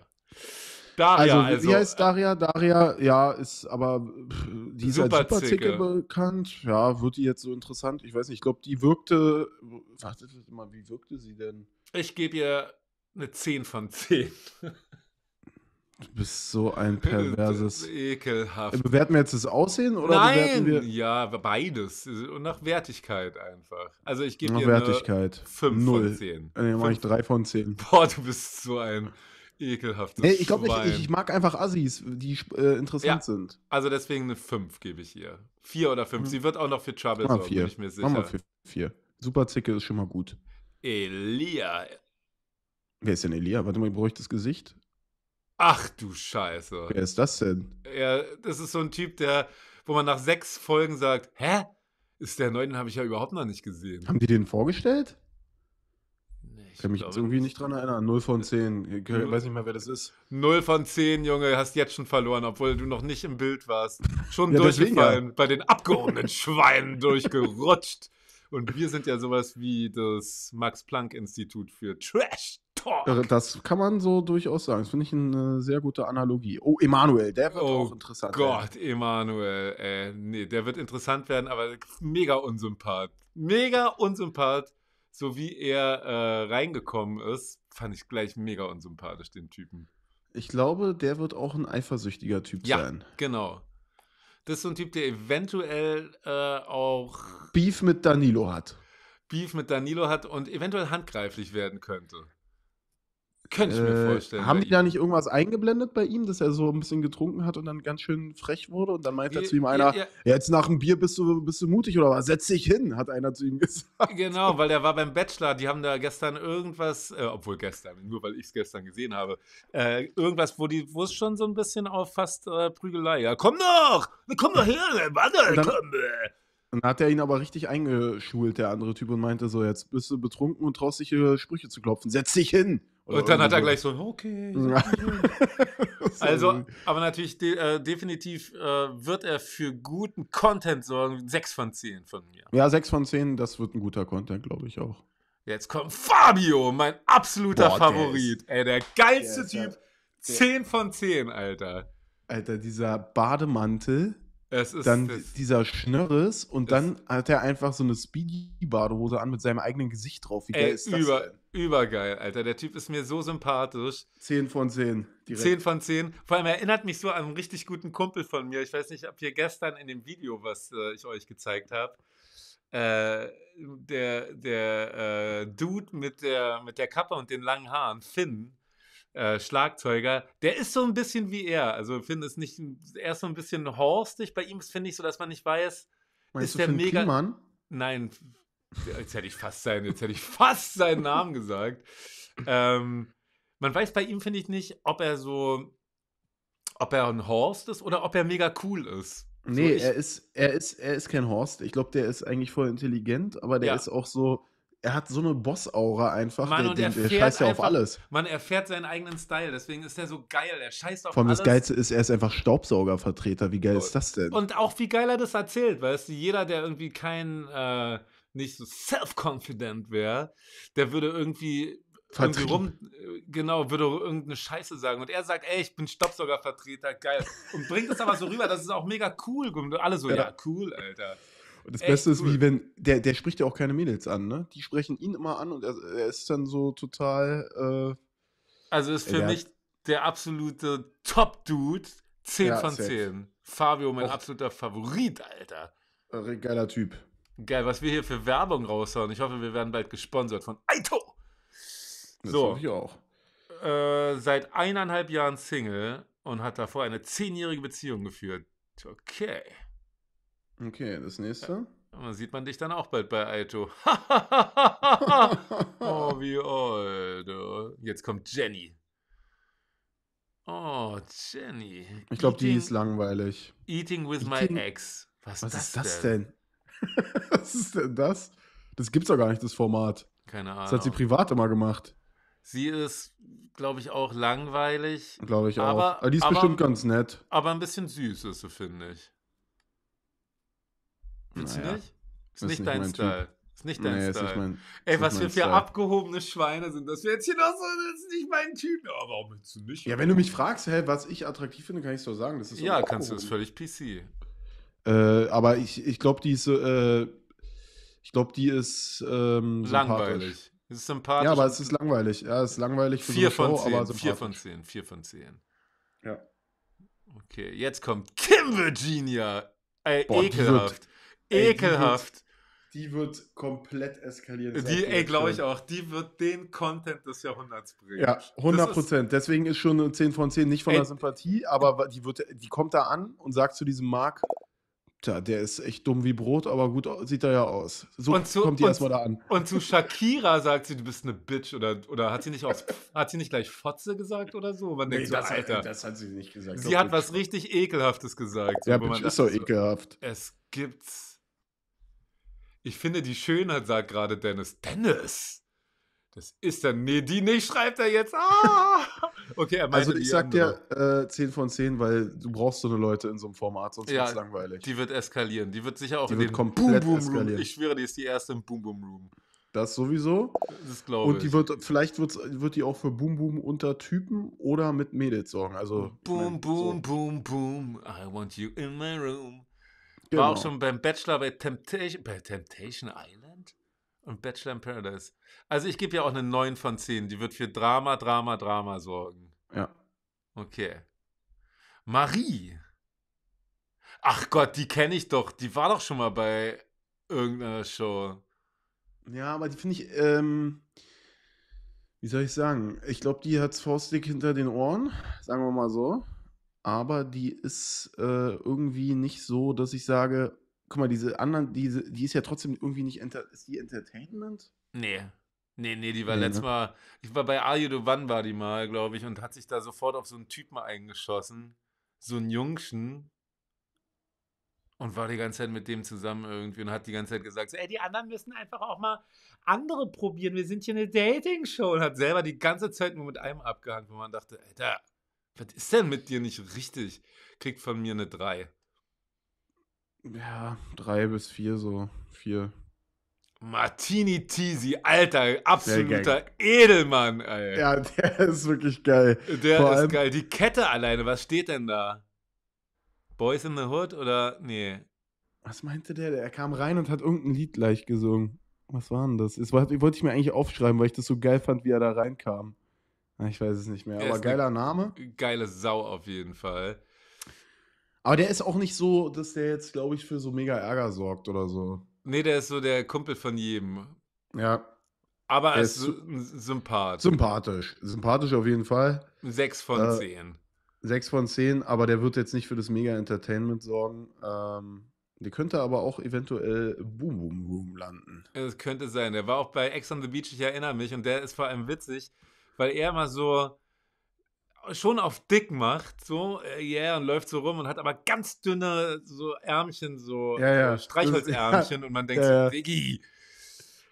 Daria, also, also, wie heißt äh, Daria? Daria, ja, ist aber die ist als Superzicke bekannt. Ja, wird die jetzt so interessant? Ich weiß nicht, ich glaube, die wirkte. Wartet mal, wie wirkte sie denn? Ich gebe ihr eine 10 von 10. Du bist so ein perverses. Ekelhaft. Bewerten wir jetzt das Aussehen oder Nein, ja, beides. Und nach Wertigkeit einfach. Also ich gebe dir Wertigkeit. eine 5 Null. von 10. Dann mache ich 3 von 10. Boah, du bist so ein ekelhaftes nee, ich glaube ich, ich, mag einfach Assis, die äh, interessant ja, sind. Also deswegen eine 5 gebe ich ihr. 4 oder 5. Hm. Sie wird auch noch für Trouble sorgen, bin ich mir sicher. Machen wir für 4. Super Zicke ist schon mal gut. Elia, Wer ist denn Elia? Warte mal, ich bräuchte das Gesicht. Ach du Scheiße. Wer ist das denn? Ja, das ist so ein Typ, der, wo man nach sechs Folgen sagt, hä? Ist der neun, den habe ich ja überhaupt noch nicht gesehen. Haben die den vorgestellt? ich kann mich jetzt irgendwie nicht dran erinnern. 0 von 10. Ich weiß nicht mal, wer das ist. 0 von 10, Junge, hast jetzt schon verloren, obwohl du noch nicht im Bild warst. Schon ja, durchgefallen, ja. bei den abgehobenen schweinen durchgerutscht. Und wir sind ja sowas wie das Max-Planck-Institut für Trash. Talk. Das kann man so durchaus sagen. Das finde ich eine sehr gute Analogie. Oh, Emanuel, der wird oh auch interessant. werden. Oh Gott, Emanuel, äh, nee, der wird interessant werden, aber mega unsympath. Mega unsympath. So wie er äh, reingekommen ist, fand ich gleich mega unsympathisch, den Typen. Ich glaube, der wird auch ein eifersüchtiger Typ ja, sein. Genau. Das ist so ein Typ, der eventuell äh, auch. Beef mit Danilo hat. Beef mit Danilo hat und eventuell handgreiflich werden könnte. Könnte ich mir äh, vorstellen. Äh, haben die da nicht irgendwas eingeblendet bei ihm, dass er so ein bisschen getrunken hat und dann ganz schön frech wurde? Und dann meinte er äh, zu ihm einer, ja, ja. jetzt nach dem Bier bist du, bist du mutig oder was? Setz dich hin, hat einer zu ihm gesagt. Genau, weil der war beim Bachelor, die haben da gestern irgendwas, äh, obwohl gestern, nur weil ich es gestern gesehen habe, äh, irgendwas, wo die, wo es schon so ein bisschen auf fast äh, Prügelei, ja, komm doch, komm doch her, warte, dann, komm. Und dann hat er ihn aber richtig eingeschult, der andere Typ, und meinte so, jetzt bist du betrunken und traust dich Sprüche zu klopfen, setz dich hin. Oder und dann hat er gleich so, okay. also, aber natürlich de äh, definitiv äh, wird er für guten Content sorgen. Sechs von zehn von mir. Ja, sechs von zehn, das wird ein guter Content, glaube ich auch. Jetzt kommt Fabio, mein absoluter Boah, Favorit. Der Ey, der geilste der Typ. Zehn von zehn, Alter. Alter, dieser Bademantel. Es ist, dann es dieser Schnörres und dann hat er einfach so eine Speedy-Badehose an mit seinem eigenen Gesicht drauf. Wie geil ey, ist das? Über, denn? übergeil, Alter. Der Typ ist mir so sympathisch. Zehn von zehn. Direkt. 10 von zehn. Vor allem erinnert mich so an einen richtig guten Kumpel von mir. Ich weiß nicht, ob ihr gestern in dem Video, was äh, ich euch gezeigt habe, äh, der, der äh, Dude mit der, mit der Kappe und den langen Haaren, Finn, äh, Schlagzeuger, der ist so ein bisschen wie er. Also Finn ist nicht, er ist so ein bisschen horstig. Bei ihm finde ich so, dass man nicht weiß, Meinst ist der Finn mega. Kliman? Nein, Jetzt hätte ich fast seinen, jetzt hätte ich fast seinen Namen gesagt. Ähm, man weiß bei ihm, finde ich, nicht, ob er so, ob er ein Horst ist oder ob er mega cool ist. Nee, so, ich, er, ist, er, ist, er ist kein Horst. Ich glaube, der ist eigentlich voll intelligent, aber der ja. ist auch so, er hat so eine Boss-Aura einfach. Mann, der, der, der scheißt ja auf alles. Man erfährt seinen eigenen Style, deswegen ist er so geil. Er scheißt auf Vor allem alles. das Geilste ist, er ist einfach Staubsaugervertreter. Wie geil ist das denn? Und auch wie geil er das erzählt, weißt du, jeder, der irgendwie kein. Äh, nicht so self-confident wäre, der würde irgendwie irgendwie rum, äh, genau, würde irgendeine Scheiße sagen. Und er sagt, ey, ich bin Staubsaugervertreter, geil. Und bringt es aber so rüber, das ist auch mega cool. Und alle so, ja, ja cool, Alter. Und das Echt Beste ist, cool. wie wenn, der, der spricht ja auch keine Mädels an, ne? Die sprechen ihn immer an und er, er ist dann so total. Äh, also ist für ja. mich der absolute Top-Dude, 10 ja, von 10. Fabio, mein auch absoluter Favorit, Alter. Geiler Typ. Geil, was wir hier für Werbung raushauen. Ich hoffe, wir werden bald gesponsert von Aito. Das so. hoffe ich auch. Äh, seit eineinhalb Jahren Single und hat davor eine zehnjährige Beziehung geführt. Okay. Okay, das nächste. Und dann sieht man dich dann auch bald bei Aito. oh, wie old. Jetzt kommt Jenny. Oh, Jenny. Ich glaube, die ist langweilig. Eating with eating? my ex. Was, Was, ist das, denn? Was ist denn das? Das gibt's doch gar nicht, das Format. Keine Ahnung. Das hat sie privat immer gemacht. Sie ist, glaube ich, auch langweilig. Glaube ich aber, auch. Aber die ist aber, bestimmt ganz nett. Aber ein bisschen süß ist sie, finde ich. Findest naja. du nicht? Ist, ist nicht, nicht dein Style. Typ. Ist nicht dein nee, Style. Nicht mein, Ey, was wir für Style. abgehobene Schweine sind, dass wir jetzt hier noch so, das ist nicht mein Typ. Aber warum willst du nicht? Ja, wenn du mich fragst, hey, was ich attraktiv finde, kann ich es so sagen. Das ist ja, kannst du, das ist völlig PC. Äh, aber ich, ich glaube, die ist, äh, ich glaube, die ist ähm, langweilig. Es ist sympathisch. Ja, aber es ist langweilig. Ja, es ist langweilig für vier so eine von Show, zehn, aber Vier von zehn, vier von zehn. Ja. Okay, jetzt kommt Kim Virginia. Ey, Boah, ekelhaft. Die wird, ekelhaft. die, wird, die wird, komplett eskalieren. Die, ey, glaube ich auch. Die wird den Content des Jahrhunderts bringen. Ja, 100 Prozent. Deswegen ist schon eine 10 von 10 nicht von ey, der Sympathie, aber die, wird, die kommt da an und sagt zu diesem Mark, Tja, der ist echt dumm wie Brot, aber gut sieht er ja aus. So zu, kommt die erstmal da an. Und zu Shakira sagt sie, du bist eine Bitch. Oder, oder hat sie nicht aus, hat sie nicht gleich Fotze gesagt oder so? Man nee, denkt so, das, Alter, das hat sie nicht gesagt. Sie hat was richtig Ekelhaftes gesagt. So, ja, Bitch ist so, ekelhaft. Es gibt's. Ich finde, die Schönheit, sagt gerade Dennis. Dennis! Das ist dann, nee, die nicht, schreibt er jetzt. Ah! Okay, er also meinte Also ich sag andere. dir äh, 10 von 10, weil du brauchst so eine Leute in so einem Format, sonst ja, es langweilig. Die wird eskalieren. Die wird sicher auch die in wird den komplett Boom, Boom, eskalieren. Room. Ich schwöre, die ist die erste im Boom Boom Room. Das sowieso. Das glaube ich. Und die wird, vielleicht wird's, wird die auch für Boom Boom unter Typen oder mit Mädels sorgen. Also, boom, mein, boom, so. boom, boom. I want you in my room. Genau. War auch genau. schon beim Bachelor bei Temptation, bei Temptation Island und Bachelor in Paradise. Also ich gebe ja auch eine 9 von 10. Die wird für Drama, Drama, Drama sorgen. Ja. Okay. Marie. Ach Gott, die kenne ich doch. Die war doch schon mal bei irgendeiner Show. Ja, aber die finde ich, ähm, wie soll ich sagen? Ich glaube, die hat Faustdick hinter den Ohren, sagen wir mal so. Aber die ist äh, irgendwie nicht so, dass ich sage, guck mal, diese anderen, diese, die ist ja trotzdem irgendwie nicht, enter ist die Entertainment? Nee. Nee, nee, die war nee, letztes ne? Mal, ich war bei Are You The Wann war die mal, glaube ich, und hat sich da sofort auf so einen Typen eingeschossen. So ein Jungschen. Und war die ganze Zeit mit dem zusammen irgendwie und hat die ganze Zeit gesagt, so, ey, die anderen müssen einfach auch mal andere probieren. Wir sind hier eine Dating-Show. Und hat selber die ganze Zeit nur mit einem abgehangen, wo man dachte, Alter, was ist denn mit dir nicht richtig? Kriegt von mir eine 3. Ja, 3 bis 4 so. 4. Martini Tisi, alter, absoluter Edelmann, ey. Ja, der ist wirklich geil. Der Vor ist geil. Die Kette alleine, was steht denn da? Boys in the Hood oder nee? Was meinte der? Er kam rein und hat irgendein Lied gleich gesungen. Was war denn das? Das wollte ich mir eigentlich aufschreiben, weil ich das so geil fand, wie er da reinkam. Ich weiß es nicht mehr, aber geiler Name. Geile Sau auf jeden Fall. Aber der ist auch nicht so, dass der jetzt, glaube ich, für so mega Ärger sorgt oder so. Nee, der ist so der Kumpel von jedem. Ja. Aber er ist sympathisch. Sympathisch. Sympathisch auf jeden Fall. Sechs von äh, zehn. Sechs von zehn, aber der wird jetzt nicht für das Mega-Entertainment sorgen. Ähm, der könnte aber auch eventuell Boom Boom Room landen. Es könnte sein. Der war auch bei Ex on the Beach, ich erinnere mich, und der ist vor allem witzig, weil er immer so schon auf dick macht, so, ja, äh, yeah, und läuft so rum und hat aber ganz dünne so Ärmchen, so, ja, ja. so Streichholzärmchen ja. und man denkt so, Diggi,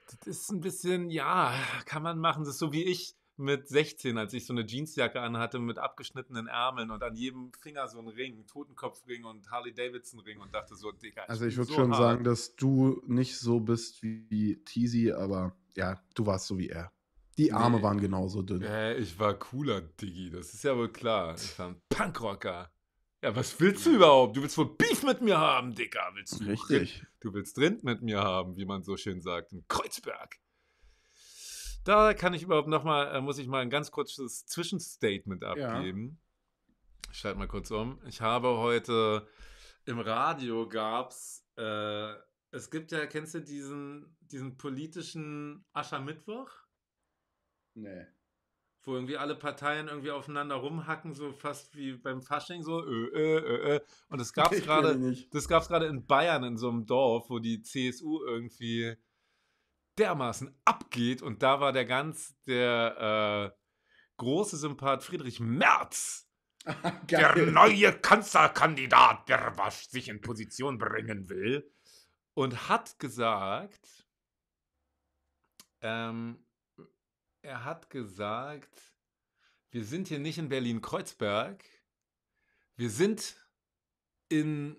das ist ein bisschen, ja, kann man machen. Das ist so wie ich mit 16, als ich so eine Jeansjacke anhatte mit abgeschnittenen Ärmeln und an jedem Finger so ein Ring, Totenkopfring und Harley-Davidson-Ring und dachte so, Digga. Ich also ich würde so schon hart. sagen, dass du nicht so bist wie Teasy, aber ja, du warst so wie er. Die Arme nee. waren genauso dünn. Hä, äh, ich war cooler, Diggi. Das ist ja wohl klar. Ich war ein Punkrocker. Ja, was willst du überhaupt? Du willst wohl Beef mit mir haben, Dicker. Willst du Richtig. Rind, du willst Rind mit mir haben, wie man so schön sagt, in Kreuzberg. Da kann ich überhaupt nochmal, äh, muss ich mal ein ganz kurzes Zwischenstatement abgeben. Ja. Ich schalte mal kurz um. Ich habe heute im Radio gab's, äh, es gibt ja, kennst du diesen, diesen politischen Aschermittwoch? Nee. Wo irgendwie alle Parteien irgendwie aufeinander rumhacken, so fast wie beim Fasching, so ö, ö, ö, ö. Und das gab es gerade, das gab's gerade in Bayern in so einem Dorf, wo die CSU irgendwie dermaßen abgeht und da war der ganz, der äh, große Sympath Friedrich Merz. Ah, der neue Kanzlerkandidat, der was sich in Position bringen will. Und hat gesagt, ähm, er hat gesagt, wir sind hier nicht in Berlin-Kreuzberg, wir sind in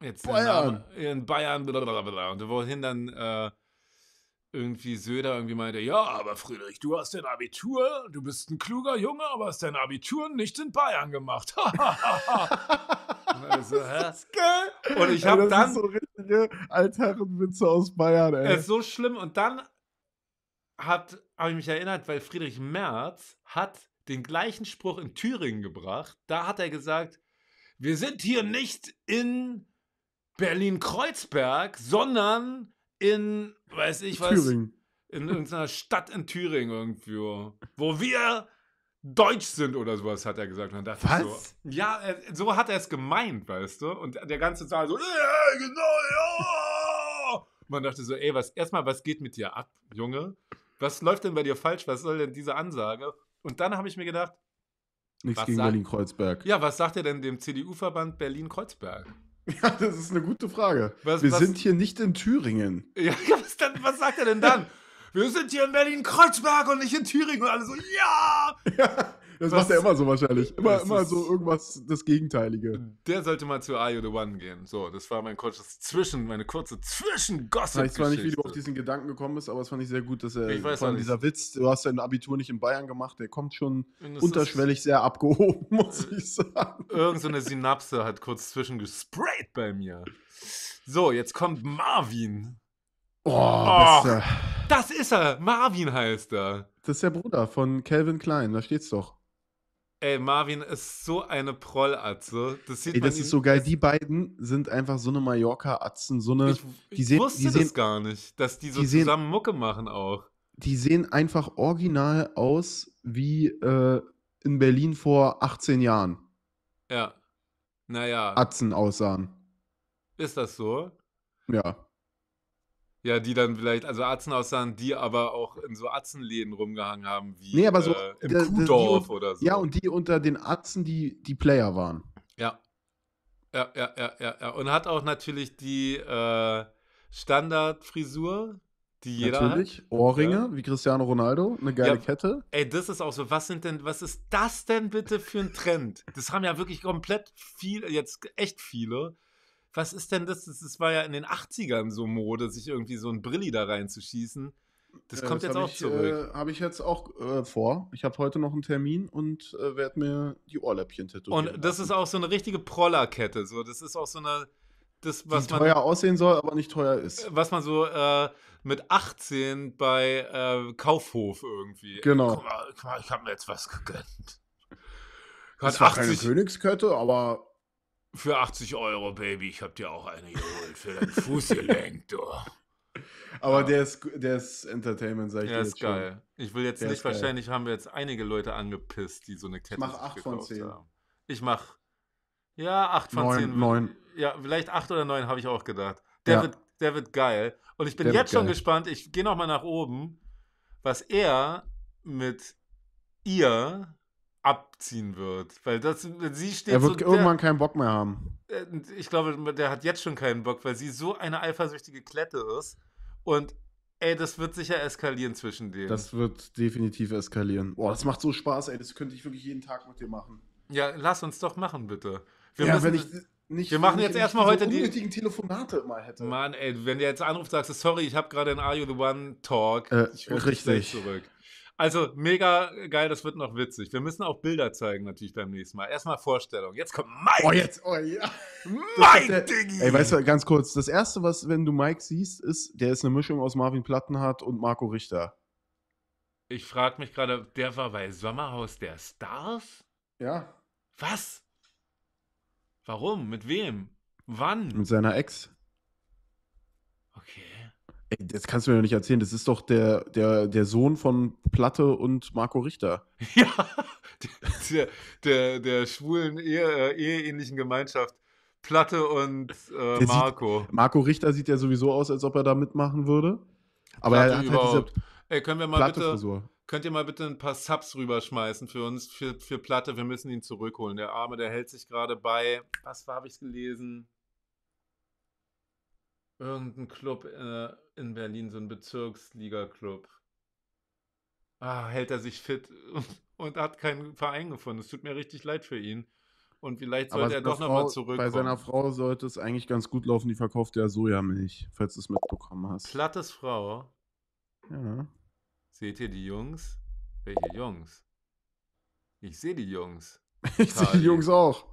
jetzt Bayern. in Bayern blablabla. und wohin dann äh, irgendwie Söder irgendwie meinte, ja, aber Friedrich, du hast dein Abitur, du bist ein kluger Junge, aber hast dein Abitur nicht in Bayern gemacht. also, das ist geil. Und ich habe dann ist so richtige Altherrenwitze aus Bayern. Ey. Es ist so schlimm und dann hat, habe ich mich erinnert, weil Friedrich Merz hat den gleichen Spruch in Thüringen gebracht. Da hat er gesagt, wir sind hier nicht in Berlin-Kreuzberg, sondern in, weiß ich was, Thüringen. in irgendeiner Stadt in Thüringen irgendwo, wo wir deutsch sind oder sowas, hat er gesagt. Und dachte was? So, ja, so hat er es gemeint, weißt du? Und der ganze Saal so, genau, ja. Man dachte so, ey, was, erstmal, was geht mit dir ab, Junge? was läuft denn bei dir falsch? Was soll denn diese Ansage? Und dann habe ich mir gedacht, nichts gegen Berlin-Kreuzberg. Ja, was sagt er denn dem CDU-Verband Berlin-Kreuzberg? Ja, das ist eine gute Frage. Was, wir was, sind hier nicht in Thüringen. Ja, was, dann, was sagt er denn dann? wir sind hier in Berlin-Kreuzberg und nicht in Thüringen. Und alle so, ja! ja. Das was, macht er immer so wahrscheinlich. Immer, immer so irgendwas das Gegenteilige. Der sollte mal zu Are You the One gehen. So, das war mein kurzes Zwischen, meine kurze Zwischengossip. Ich weiß zwar nicht, wie du auf diesen Gedanken gekommen bist, aber es fand ich sehr gut, dass er ich weiß von dieser Witz, du hast dein Abitur nicht in Bayern gemacht, der kommt schon unterschwellig sehr abgehoben, muss ich sagen. Irgend so eine Synapse hat kurz zwischengesprayt bei mir. So, jetzt kommt Marvin. Oh, das, Och, das ist er. Marvin heißt er. Das ist der Bruder von Calvin Klein, da steht's doch. Ey, Marvin ist so eine Prollatze. Das sieht Ey, das ist so geil. Die beiden sind einfach so eine Mallorca-Atzen. So eine, ich, ich sehen, wusste die das gar nicht, dass die so die zusammen sehen, Mucke machen auch. Die sehen einfach original aus wie äh, in Berlin vor 18 Jahren. Ja. Naja. Atzen aussahen. Ist das so? Ja. Ja, die dann vielleicht, also Atzen aussahen, die aber auch in so Atzenläden rumgehangen haben, wie nee, aber so, äh, im da, Kuhdorf und, oder so. Ja, und die unter den Atzen, die die Player waren. Ja. Ja, ja, ja, ja, ja. Und hat auch natürlich die äh, Standardfrisur, die jeder Natürlich, hat. Ohrringe, ja. wie Cristiano Ronaldo, eine geile ja. Kette. Ey, das ist auch so, was sind denn, was ist das denn bitte für ein Trend? Das haben ja wirklich komplett viele, jetzt echt viele, was ist denn das? Das war ja in den 80ern so Mode, sich irgendwie so ein Brilli da reinzuschießen. Das äh, kommt äh, das jetzt auch ich, zurück. Äh, habe ich jetzt auch äh, vor. Ich habe heute noch einen Termin und äh, werde mir die Ohrläppchen tätowieren. Und das lassen. ist auch so eine richtige Prollerkette. So. Das ist auch so eine. Das, was die man, teuer aussehen soll, aber nicht teuer ist. Äh, was man so mit 18 bei Kaufhof irgendwie. Genau. Guck mal, guck mal ich habe mir jetzt was gegönnt. Hat das war 80, keine Königskette, aber für 80 Euro, Baby, ich hab dir auch eine geholt. Für dein Fußgelenk, du. Aber ja. der, ist, der ist Entertainment, sag ich Der ist geil. Schon. Ich will jetzt der nicht, wahrscheinlich haben wir jetzt einige Leute angepisst, die so eine Kette ich mach 8 von 10. Haben. Ich mach, ja, 8 von 9, 10. 9. Ja, vielleicht 8 oder 9 habe ich auch gedacht. Der, ja. wird, der wird geil. Und ich bin der jetzt schon gespannt, ich gehe nochmal nach oben, was er mit ihr abziehen wird. Weil das, sie steht. Er wird so, irgendwann der, keinen Bock mehr haben. Äh, ich glaube, der hat jetzt schon keinen Bock, weil sie so eine eifersüchtige Klette ist. Und ey, das wird sicher eskalieren zwischen denen. Das wird definitiv eskalieren. Boah, das macht so Spaß, ey. Das könnte ich wirklich jeden Tag mit dir machen. Ja, lass uns doch machen, bitte. Wir ja, müssen, wenn ich. Nicht, wir machen jetzt erstmal heute die unnötigen Telefonate immer hätte. Mann, ey, wenn der jetzt anruft, sagst du, sorry, ich habe gerade ein Are You the One Talk. Äh, ich richtig. Zurück. Also mega geil, das wird noch witzig. Wir müssen auch Bilder zeigen natürlich beim nächsten Mal. Erstmal Vorstellung. Jetzt kommt Mike. Oh, jetzt, oh, ja. Mike Diggi. Ey, weißt du, ganz kurz, das erste, was, wenn du Mike siehst, ist, der ist eine Mischung aus Marvin Plattenhardt und Marco Richter. Ich frage mich gerade, der war bei Sommerhaus der Stars? Ja. Was? Warum? Mit wem? Wann? Mit seiner Ex das kannst du mir doch nicht erzählen. Das ist doch der, der, der Sohn von Platte und Marco Richter. Ja, der, der, der schwulen, äh, eheähnlichen Gemeinschaft. Platte und äh, Marco. Sieht, Marco Richter sieht ja sowieso aus, als ob er da mitmachen würde. Aber Platte er hat überhaupt. halt diese Ey, können wir mal bitte, Könnt ihr mal bitte ein paar Subs rüberschmeißen für uns, für, für Platte? Wir müssen ihn zurückholen. Der Arme, der hält sich gerade bei, was habe ich gelesen? Irgendein Club äh, in Berlin, so ein Bezirksliga-Club. Ah, hält er sich fit und, und hat keinen Verein gefunden. Es tut mir richtig leid für ihn. Und vielleicht sollte er doch nochmal zurückkommen. Bei seiner Frau sollte es eigentlich ganz gut laufen, die verkauft ja Sojamilch, falls du es mitbekommen hast. Plattes Frau. Ja. Seht ihr die Jungs? Welche Jungs? Ich sehe die Jungs. Ich sehe die Jungs auch.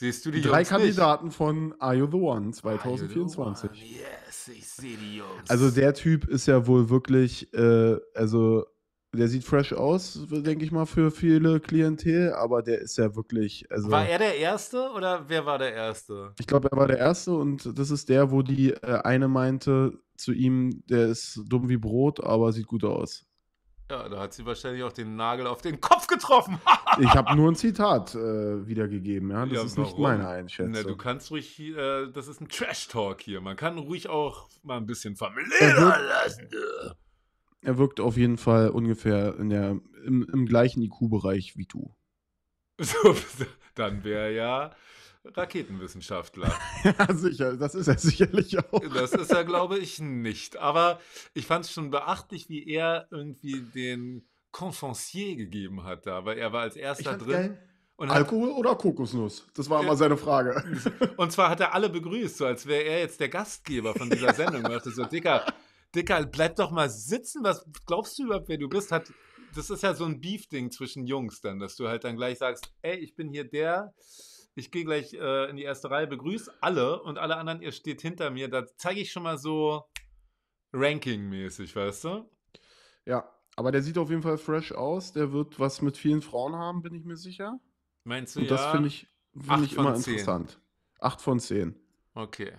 Siehst du die Drei Jungs Kandidaten nicht? von Are You the One 2024. The One? Yes, ich sehe die Jungs. Also der Typ ist ja wohl wirklich, äh, also der sieht fresh aus, denke ich mal, für viele Klientel, aber der ist ja wirklich. Also, war er der Erste oder wer war der Erste? Ich glaube, er war der Erste und das ist der, wo die äh, eine meinte zu ihm, der ist dumm wie Brot, aber sieht gut aus. Ja, da hat sie wahrscheinlich auch den Nagel auf den Kopf getroffen. ich habe nur ein Zitat äh, wiedergegeben, ja. Das ja, ist warum? nicht meine Einschätzung. Na, du kannst ruhig, äh, das ist ein Trash-Talk hier. Man kann ruhig auch mal ein bisschen familiärer lassen. Er wirkt auf jeden Fall ungefähr in der, im, im gleichen IQ-Bereich wie du. So, dann wäre ja Raketenwissenschaftler. ja, sicher, das ist er sicherlich auch. das ist er, glaube ich, nicht. Aber ich fand es schon beachtlich, wie er irgendwie den Conferencier gegeben hat da, weil er war als erster drin. Und Alkohol hat, oder Kokosnuss? Das war immer seine Frage. Und zwar hat er alle begrüßt, so als wäre er jetzt der Gastgeber von dieser Sendung. Und so, Dicker, Dicker, bleib doch mal sitzen. Was glaubst du überhaupt, wer du bist? Hat, das ist ja so ein Beef-Ding zwischen Jungs dann, dass du halt dann gleich sagst, ey, ich bin hier der, ich gehe gleich äh, in die erste Reihe, begrüße alle und alle anderen, ihr steht hinter mir. Da zeige ich schon mal so Ranking-mäßig, weißt du? Ja, aber der sieht auf jeden Fall fresh aus. Der wird was mit vielen Frauen haben, bin ich mir sicher. Meinst du? Und das finde ich, find ich immer 10. interessant. Acht von zehn. Okay.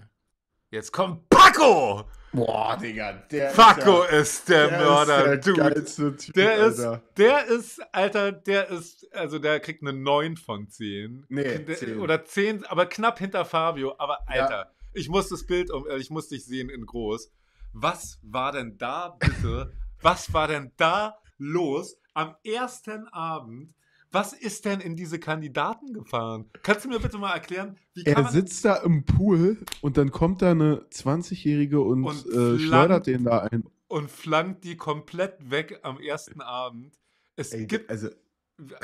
Jetzt kommt Facko! Boah, Digga, der Facko ist, ja, ist der, der, Mörder, ist der Geilste typ, der ist, Alter. der ist, Alter, der ist, also der kriegt eine 9 von 10. Nee, der, 10. Oder 10, aber knapp hinter Fabio. Aber Alter, ja. ich muss das Bild, äh, ich muss dich sehen in groß. Was war denn da bitte, was war denn da los am ersten Abend was ist denn in diese Kandidaten gefahren? Kannst du mir bitte mal erklären, wie kann Er sitzt da im Pool und dann kommt da eine 20-Jährige und, Und äh, schleudert den da ein. und flankt die komplett weg am ersten Abend? Es Ey, gibt, also,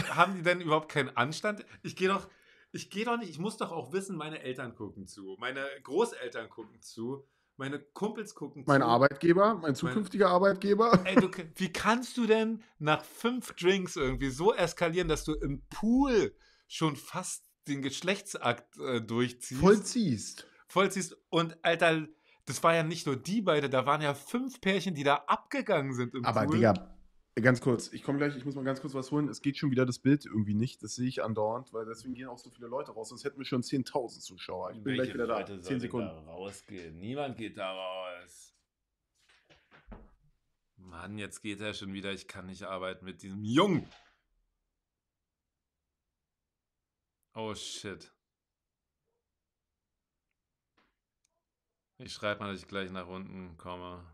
haben die denn überhaupt keinen Anstand? Ich gehe doch, ich gehe doch nicht, ich muss doch auch wissen, meine Eltern gucken zu, meine Großeltern gucken zu. Meine Kumpels gucken zu. Mein Arbeitgeber, mein zukünftiger mein, Arbeitgeber. Ey, du, wie kannst du denn nach fünf Drinks irgendwie so eskalieren, dass du im Pool schon fast den Geschlechtsakt äh, durchziehst? Vollziehst. Vollziehst. Und Alter, das war ja nicht nur die beide, da waren ja fünf Pärchen, die da abgegangen sind im Aber Pool. Aber Digga, Ganz kurz, ich komme gleich, ich muss mal ganz kurz was holen. Es geht schon wieder das Bild irgendwie nicht, das sehe ich andauernd, weil deswegen gehen auch so viele Leute raus, sonst hätten wir schon 10.000 Zuschauer. Ich bin Welche gleich wieder da. 10 Sekunden. Da rausgehen? Niemand geht da raus. Mann, jetzt geht er schon wieder. Ich kann nicht arbeiten mit diesem Jungen. Oh shit. Ich schreibe mal, dass ich gleich nach unten komme.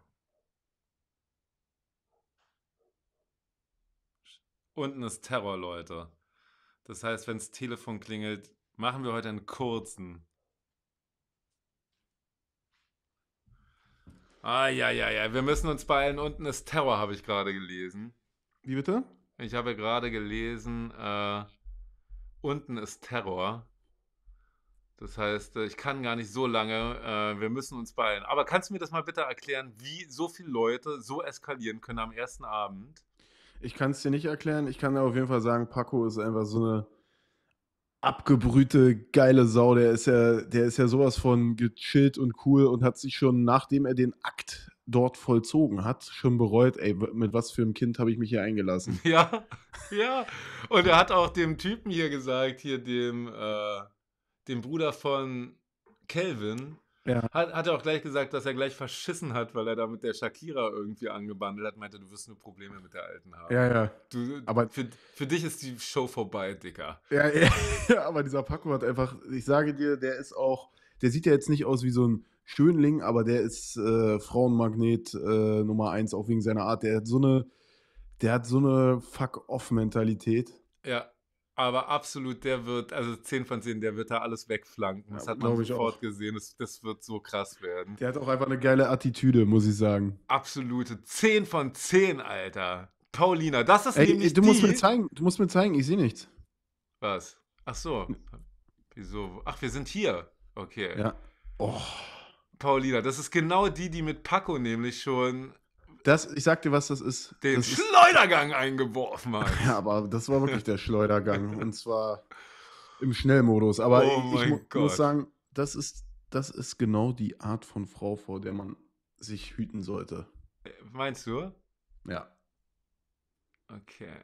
Unten ist Terror, Leute. Das heißt, wenn das Telefon klingelt, machen wir heute einen kurzen. Ah, ja, ja, ja. Wir müssen uns beeilen. Unten ist Terror, habe ich gerade gelesen. Wie bitte? Ich habe gerade gelesen, äh, unten ist Terror. Das heißt, äh, ich kann gar nicht so lange. Äh, wir müssen uns beeilen. Aber kannst du mir das mal bitte erklären, wie so viele Leute so eskalieren können am ersten Abend? Ich kann es dir nicht erklären. Ich kann dir auf jeden Fall sagen, Paco ist einfach so eine abgebrühte, geile Sau. Der ist ja, der ist ja sowas von gechillt und cool und hat sich schon, nachdem er den Akt dort vollzogen hat, schon bereut, ey, mit was für einem Kind habe ich mich hier eingelassen. Ja, ja. Und er hat auch dem Typen hier gesagt, hier dem, äh, dem Bruder von Kelvin, ja. Hat, hat er auch gleich gesagt, dass er gleich verschissen hat, weil er da mit der Shakira irgendwie angebandelt hat, meinte, du wirst nur Probleme mit der Alten haben. Ja, ja. Du, aber für, für dich ist die Show vorbei, Dicker. Ja, ja, aber dieser Paco hat einfach, ich sage dir, der ist auch, der sieht ja jetzt nicht aus wie so ein Schönling, aber der ist äh, Frauenmagnet äh, Nummer eins, auch wegen seiner Art. Der hat so eine, der hat so eine Fuck-Off-Mentalität. Ja aber absolut, der wird, also 10 von 10, der wird da alles wegflanken. Das ja, hat man sofort gesehen. Das, das wird so krass werden. Der hat auch einfach eine geile Attitüde, muss ich sagen. Absolute 10 von 10, Alter. Paulina, das ist ey, nämlich du die... musst mir zeigen, du musst mir zeigen, ich sehe nichts. Was? Ach so. Wieso? Ach, wir sind hier. Okay. Ja. Oh. Paulina, das ist genau die, die mit Paco nämlich schon das, ich sag dir, was das ist. Den das Schleudergang ist, eingeworfen hat. Ja, aber das war wirklich der Schleudergang. und zwar im Schnellmodus. Aber oh ich, ich mu Gott. muss sagen, das ist, das ist genau die Art von Frau, vor der man sich hüten sollte. Äh, meinst du? Ja. Okay.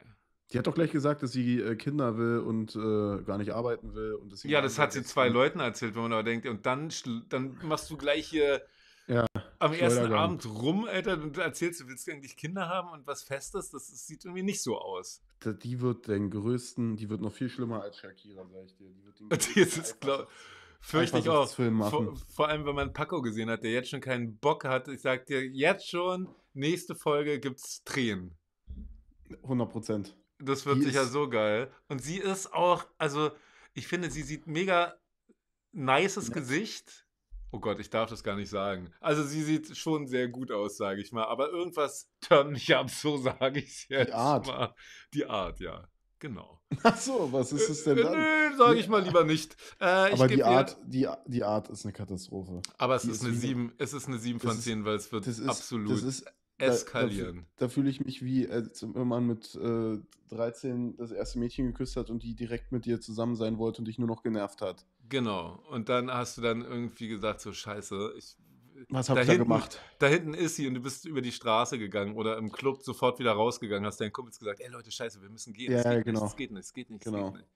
Die hat doch gleich gesagt, dass sie äh, Kinder will und äh, gar nicht arbeiten will. Und ja, das hat sie zwei Leuten erzählt, wenn man aber denkt, und dann, dann machst du gleich hier ja, am ersten Abend rum, Alter, und du erzählst, du willst eigentlich Kinder haben und was Festes, das, das sieht irgendwie nicht so aus. Die wird den größten, die wird noch viel schlimmer als Shakira, sag ich dir. Die wird den größten. das ist, glaube Fürchte ich auch. Vor, vor, allem, wenn man Paco gesehen hat, der jetzt schon keinen Bock hat. Ich sag dir, jetzt schon, nächste Folge gibt's Tränen. 100 Prozent. Das wird die sicher ist... so geil. Und sie ist auch, also ich finde, sie sieht mega nices ja. Gesicht Oh Gott, ich darf das gar nicht sagen. Also sie sieht schon sehr gut aus, sage ich mal. Aber irgendwas turnt mich ab, so sage ich es jetzt. Die Art. Mal. Die Art, ja. Genau. Ach so, was ist äh, es denn äh, dann? Nö, sage ich mal lieber nicht. Äh, aber die Art, die, die Art ist eine Katastrophe. Aber es ist, ist eine 7, es ist eine 7 von 10, weil es wird das ist, absolut das ist Eskalieren. Da, da, da fühle ich mich wie, als äh, wenn man mit äh, 13 das erste Mädchen geküsst hat und die direkt mit dir zusammen sein wollte und dich nur noch genervt hat. Genau. Und dann hast du dann irgendwie gesagt, so scheiße, ich. Was habt ihr gemacht? Da hinten ist sie und du bist über die Straße gegangen oder im Club sofort wieder rausgegangen, hast deinen Kumpels gesagt, ey Leute, scheiße, wir müssen gehen. Ja, es geht genau. nicht, es geht nicht, es geht nicht, es genau. geht nicht.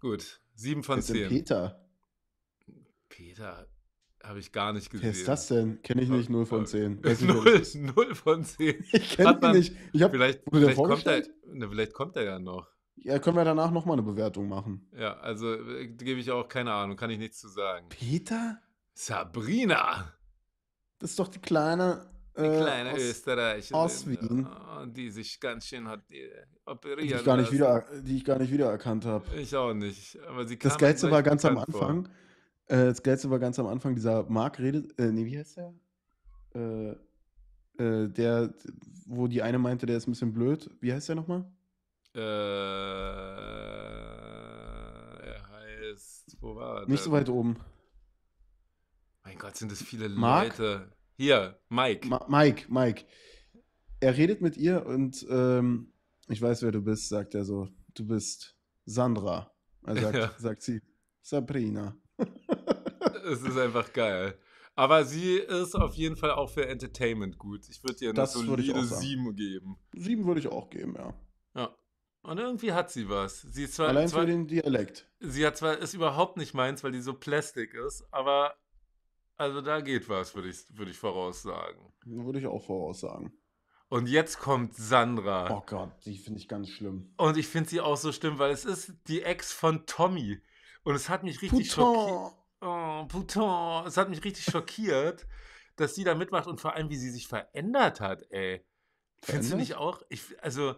Gut, sieben von Jetzt zehn. Peter. Peter, habe ich gar nicht gesehen. Wer ist das denn? Kenne ich nicht 0 von 10. Weiß 0, 0 von 10. Ich kenne ihn nicht. Ich hab, vielleicht, vielleicht kommt er, ne, vielleicht kommt er ja noch. Ja, können wir danach nochmal eine Bewertung machen. Ja, also äh, gebe ich auch keine Ahnung, kann ich nichts zu sagen. Peter? Sabrina! Das ist doch die kleine. Die äh, kleine äh, aus, Österreicherin. Aus Wien. Ah, die sich ganz schön hat äh, operiert. Die ich gar nicht, wieder, die ich gar nicht wiedererkannt habe. Ich auch nicht. Aber sie kam das Geilste war ganz am Anfang. Vor äh, das Geilste war ganz am Anfang, dieser Mark redet, äh, nee, wie heißt der? Äh, äh, der, wo die eine meinte, der ist ein bisschen blöd. Wie heißt der nochmal? Äh, er heißt, wo war er? Nicht so weit oben. Mein Gott, sind das viele Mark? Leute. Hier, Mike. Ma Mike, Mike. Er redet mit ihr und ähm, ich weiß, wer du bist, sagt er so. Du bist Sandra. Er sagt, ja. sagt sie, Sabrina es ist einfach geil. Aber sie ist auf jeden Fall auch für Entertainment gut. Ich würde ihr eine solide 7 geben. 7 würde ich auch geben, ja. Ja. Und irgendwie hat sie was. Sie zwar, Allein zwar, für den Dialekt. Sie hat zwar, ist überhaupt nicht meins, weil die so plastik ist, aber also da geht was, würde ich, würd ich voraussagen. Würde ich auch voraussagen. Und jetzt kommt Sandra. Oh Gott, die finde ich ganz schlimm. Und ich finde sie auch so schlimm, weil es ist die Ex von Tommy. Und es hat mich richtig Putain. schockiert. Oh, putain, es hat mich richtig schockiert, dass die da mitmacht und vor allem, wie sie sich verändert hat, ey. Findest du nicht auch? Ich, also,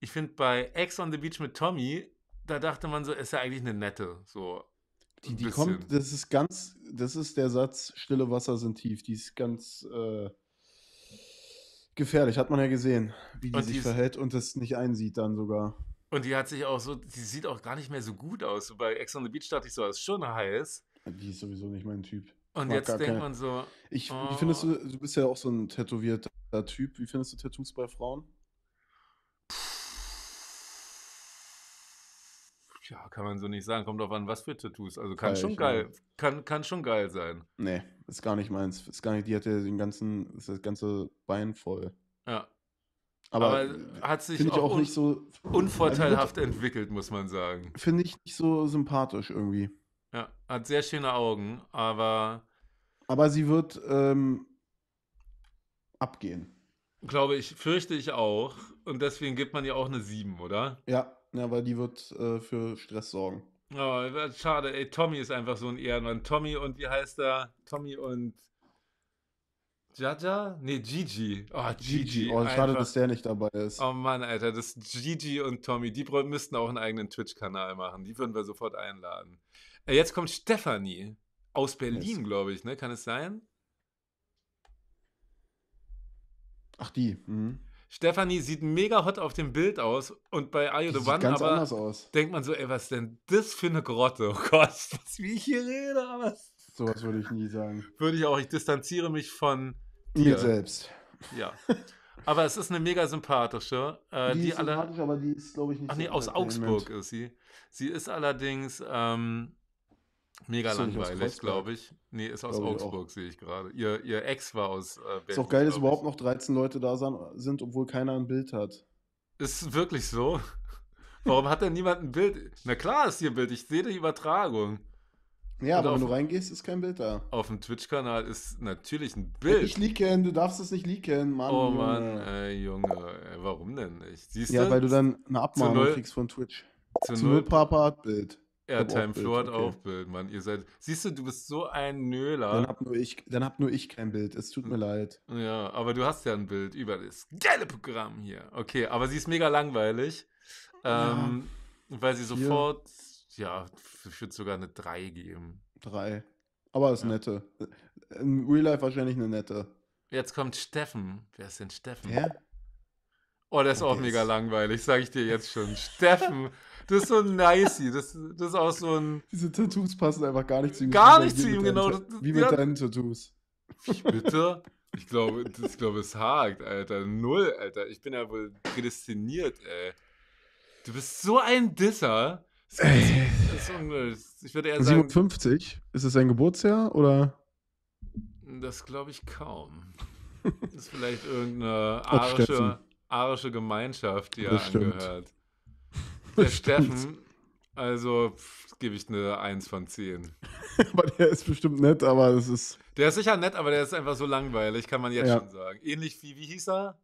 ich finde bei Ex on the Beach mit Tommy, da dachte man so, ist ja eigentlich eine nette. So. Die, die kommt, das ist ganz, das ist der Satz, stille Wasser sind tief. Die ist ganz äh, gefährlich, hat man ja gesehen, wie die, die sich ist, verhält und das nicht einsieht dann sogar. Und die hat sich auch so, die sieht auch gar nicht mehr so gut aus. bei Ex on the Beach dachte ich so, das ist schon heiß. Die ist sowieso nicht mein Typ. Und jetzt denkt keine. man so. Ich, oh. Wie findest du, du bist ja auch so ein tätowierter Typ. Wie findest du Tattoos bei Frauen? Ja, kann man so nicht sagen. Kommt drauf an, was für Tattoos. Also kann geil, schon geil, ja. kann, kann schon geil sein. Nee, ist gar nicht meins. Ist gar nicht, die hat ja den ganzen, ist das ganze Bein voll. Ja. Aber, Aber hat sich auch, auch, nicht so unvorteilhaft entwickelt, muss man sagen. Finde ich nicht so sympathisch irgendwie. Ja, hat sehr schöne Augen, aber. Aber sie wird ähm, abgehen. Glaube ich, fürchte ich auch. Und deswegen gibt man ihr auch eine 7, oder? Ja, ja weil die wird äh, für Stress sorgen. Oh, schade, ey, Tommy ist einfach so ein Ehrenmann. Tommy und wie heißt er? Tommy und Jaja? Nee, Gigi. Oh, Gigi. Gigi. Oh, schade, einfach. dass der nicht dabei ist. Oh Mann, Alter, das Gigi und Tommy, die müssten auch einen eigenen Twitch-Kanal machen. Die würden wir sofort einladen. Äh, jetzt kommt Stefanie aus Berlin, glaube ich, ne? Kann es sein? Ach, die. Mhm. Stefanie sieht mega hot auf dem Bild aus und bei Are You the One aber anders aus. denkt man so, ey, was ist denn das für eine Grotte? Oh Gott, was, wie ich hier rede, aber. Sowas würde ich nie sagen. Würde ich auch, ich distanziere mich von dir. mir selbst. Ja. Aber es ist eine mega sympathische. Äh, die, die ist alle, sympathisch, aber die ist, glaube ich, nicht. Ach nee, aus Augsburg ist sie. Sie ist allerdings ähm, Mega ist langweilig, glaube ich. Nee, ist aus glaub Augsburg, sehe ich gerade. Ihr, ihr Ex war aus äh, Berlin. Ist auch geil, dass überhaupt noch 13 Leute da sind, obwohl keiner ein Bild hat. Ist wirklich so? Warum hat denn niemand ein Bild? Na klar ist hier ein Bild, ich sehe die Übertragung. Ja, Und aber wenn du reingehst, ist kein Bild da. Auf dem Twitch-Kanal ist natürlich ein Bild. Ich leaken, du darfst es nicht leaken, Mann. Oh Junge. Mann, Junge, warum denn nicht? Siehst ja, du? weil du dann eine Abmahnung kriegst von Twitch. Zu, zu null, null Papa hat Bild. Airtime Flo hat okay. auch Bild, Mann. Ihr seid. Siehst du, du bist so ein Nöler. Dann hab nur ich, dann hab nur ich kein Bild. Es tut mir leid. Ja, aber du hast ja ein Bild über das geile Programm hier. Okay, aber sie ist mega langweilig. Ähm, ja. Weil sie sofort, ja, ja ich würde sogar eine 3 geben. 3. Aber ist ja. nette. In Real Life wahrscheinlich eine nette. Jetzt kommt Steffen. Wer ist denn Steffen? Hä? Oh, der ist oh, auch mega ist... langweilig, sag ich dir jetzt schon. Steffen Das ist so ein Nicey. Das, das ist auch so ein. Diese Tattoos passen einfach gar nicht zu ihm. Gar nicht zu ihm, genau. Deinen, wie mit deinen Tattoos. Wie bitte? Ich glaube, ich glaube, es hakt, Alter. Null, Alter. Ich bin ja wohl prädestiniert, ey. Du bist so ein Disser. Das ist, das ist ich würde eher 57? ist es sein Geburtsjahr oder? Das glaube ich kaum. Das ist vielleicht irgendeine arische, arische Gemeinschaft, die er angehört. Der Steffen, also gebe ich eine 1 von 10. aber der ist bestimmt nett, aber das ist. Der ist sicher nett, aber der ist einfach so langweilig, kann man jetzt ja. schon sagen. Ähnlich wie, wie hieß er?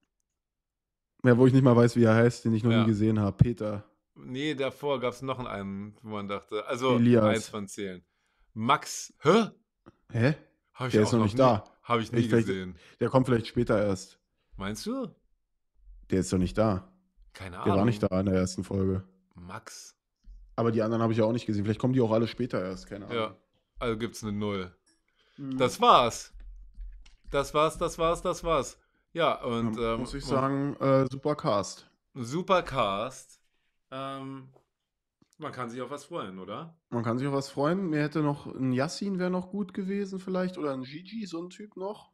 Ja, wo ich nicht mal weiß, wie er heißt, den ich noch ja. nie gesehen habe. Peter. Nee, davor gab es noch einen, wo man dachte. Also Elias. 1 von 10. Max. Hä? Hä? Hab ich der ist noch nicht nie, da. Habe ich nie ich gesehen. Der kommt vielleicht später erst. Meinst du? Der ist doch nicht da. Keine Ahnung. Der war nicht da in der ersten Folge. Max. Aber die anderen habe ich ja auch nicht gesehen. Vielleicht kommen die auch alle später erst, keine Ahnung. Ja, also gibt es eine Null. Mhm. Das war's. Das war's, das war's, das war's. Ja, und. Ja, ähm, muss ähm, ich sagen, äh, super Cast. Super Cast. Ähm, man kann sich auf was freuen, oder? Man kann sich auf was freuen. Mir hätte noch ein Yassin wäre noch gut gewesen, vielleicht. Oder ein Gigi, so ein Typ noch.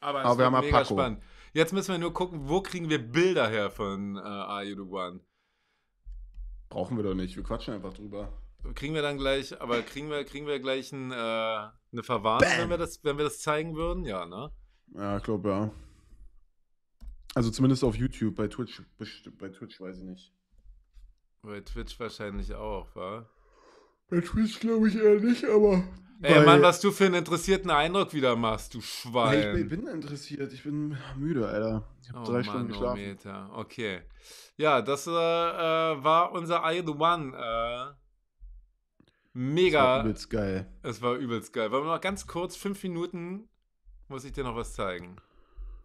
Aber, Aber wir haben mega Paco. spannend. Jetzt müssen wir nur gucken, wo kriegen wir Bilder her von äh, Are You The One? Brauchen wir doch nicht, wir quatschen einfach drüber. Kriegen wir dann gleich, aber kriegen wir, kriegen wir gleich ein, äh, eine Verwarnung, wenn wir, das, wenn wir das zeigen würden? Ja, ne? Ja, ich glaube ja. Also zumindest auf YouTube, bei Twitch, bei Twitch weiß ich nicht. Bei Twitch wahrscheinlich auch, wa? Bei Twitch glaube ich eher nicht, aber. Ey, Mann, was du für einen interessierten Eindruck wieder machst, du Schwein. Nee, ich bin interessiert, ich bin müde, Alter. Ich habe oh, drei Mann, Stunden oh geschlafen. Oh, okay. Ja, das äh, äh war unser I the One. Äh, mega. Es war übelst geil. Es war übelst geil. Wollen wir mal ganz kurz, fünf Minuten, muss ich dir noch was zeigen.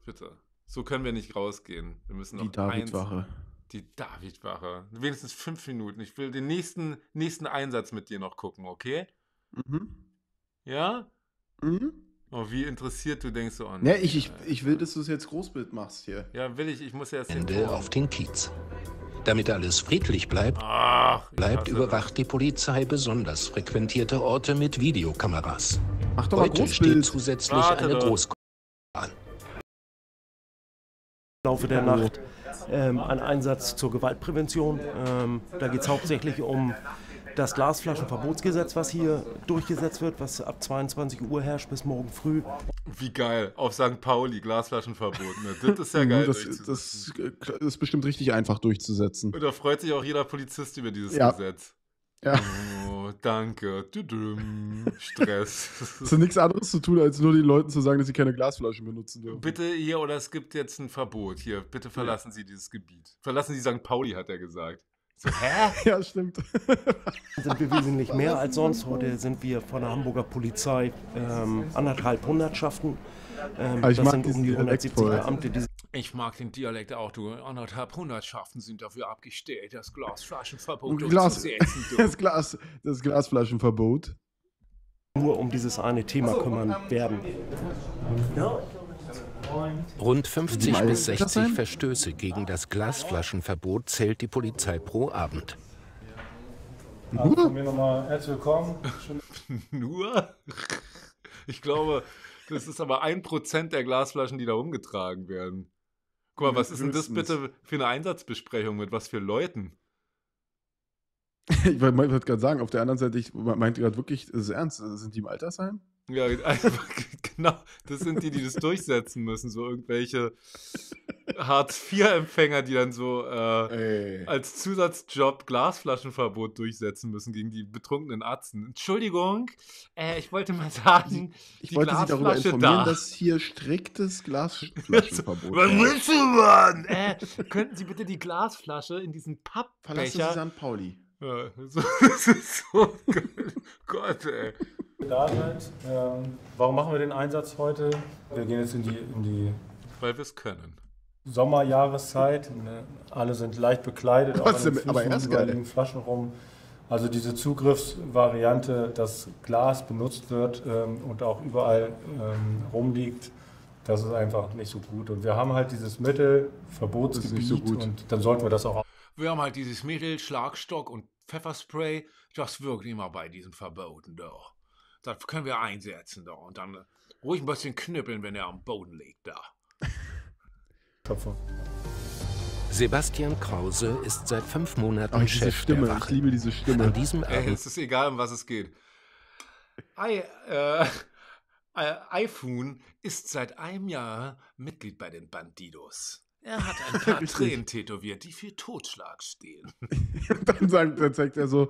Bitte. So können wir nicht rausgehen. Wir müssen noch Die Davidwache. Die Davidwache. Wenigstens fünf Minuten. Ich will den nächsten, nächsten Einsatz mit dir noch gucken, okay? Mhm. Ja? Mhm. Oh, wie interessiert du denkst du an? Oh, ne, ich, ich, äh, ich will, dass du es jetzt Großbild machst hier. Ja, will ich. Ich muss erst Ende den auf den Kiez. Damit alles friedlich bleibt, Ach, bleibt überwacht das. die Polizei besonders frequentierte Orte mit Videokameras. Mach doch Heute mal Großbild. steht zusätzlich Warte eine Großkonferenz an. Im Laufe der Nacht ähm, ein Einsatz zur Gewaltprävention. Ähm, da geht es hauptsächlich um das Glasflaschenverbotsgesetz, was hier durchgesetzt wird, was ab 22 Uhr herrscht bis morgen früh. Wie geil, auf St. Pauli Glasflaschenverbot. Ne? Das ist ja mhm, geil. das, äh, das, ist bestimmt richtig einfach durchzusetzen. Und da freut sich auch jeder Polizist über dieses ja. Gesetz. Ja. Oh, danke. Stress. Es ist nichts anderes zu tun, als nur den Leuten zu sagen, dass sie keine Glasflaschen benutzen dürfen. Bitte hier, oder es gibt jetzt ein Verbot. Hier, bitte verlassen ja. Sie dieses Gebiet. Verlassen Sie St. Pauli, hat er gesagt. So, hä? ja, stimmt. sind wir wesentlich mehr als sonst. Heute sind wir von der Hamburger Polizei ähm, anderthalb Hundertschaften. Ähm, das sind um die 170 Beamte, die ich mag den Dialekt auch, du. Anderthalb Hundertschaften sind dafür abgestellt, das Glasflaschenverbot Glas, das, Glas, das Glasflaschenverbot. Nur um dieses eine Thema kümmern ähm, werden. Ja. Rund 50 bis 60 Verstöße gegen das Glasflaschenverbot zählt die Polizei pro Abend. Also von mir nochmal herzlich willkommen. Nur? Ich glaube, das ist aber ein Prozent der Glasflaschen, die da umgetragen werden. Guck mal, was ist denn das bitte für eine Einsatzbesprechung mit was für Leuten? ich wollte gerade sagen, auf der anderen Seite, ich meinte gerade wirklich, ist ernst, sind die im Altersheim? Ja, einfach, genau. Das sind die, die das durchsetzen müssen. So irgendwelche Hartz-IV-Empfänger, die dann so äh, als Zusatzjob Glasflaschenverbot durchsetzen müssen gegen die betrunkenen Atzen. Entschuldigung, äh, ich wollte mal sagen, ich, ich wollte Glasflasche Sie darüber informieren, da. dass hier striktes Glasflaschenverbot Was willst du, Mann? Äh, könnten Sie bitte die Glasflasche in diesen Pappbecher... Palast St. Pauli. Ja, so, das ist so geil. Gott, ey. Da seid, ähm, warum machen wir den Einsatz heute? Wir gehen jetzt in die, in die Weil wir es können. Sommerjahreszeit. Ne? Alle sind leicht bekleidet, auch an den Füßen, aber erst überall Flaschen rum. Also diese Zugriffsvariante, dass Glas benutzt wird ähm, und auch überall ähm, rumliegt, das ist einfach nicht so gut. Und wir haben halt dieses Mittel, Verbotsgebiet, so und dann sollten wir das auch wir haben halt dieses Mittel, Schlagstock und Pfefferspray, das wirkt immer bei diesen Verboten da. Das können wir einsetzen da und dann ruhig ein bisschen knüppeln, wenn er am Boden liegt da. Topfer. Sebastian Krause ist seit fünf Monaten Ach, diese Chef Stimme, der Wache. Ich liebe diese Stimme. An diesem Ey, es ist egal, um was es geht. I, äh, äh, iPhone ist seit einem Jahr Mitglied bei den Bandidos. Er hat ein paar Tränen tätowiert, die für Totschlag stehen. dann, sagt, dann, zeigt er so,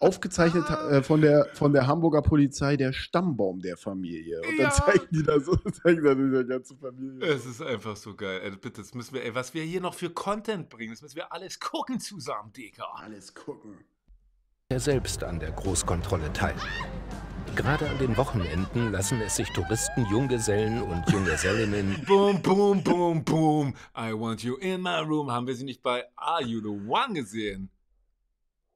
aufgezeichnet ah. äh, von, der, von der Hamburger Polizei, der Stammbaum der Familie. Und ja. dann zeigen die da so, zeigen dann der ganze Familie. Es ist einfach so geil. Ey, bitte, das müssen wir, ey, was wir hier noch für Content bringen, das müssen wir alles gucken zusammen, Digga. Alles gucken. Er selbst an der Großkontrolle teil. Gerade an den Wochenenden lassen es sich Touristen, Junggesellen und Junggesellinnen. boom, boom, boom, boom. I want you in my room. Haben wir sie nicht bei Are You the One gesehen?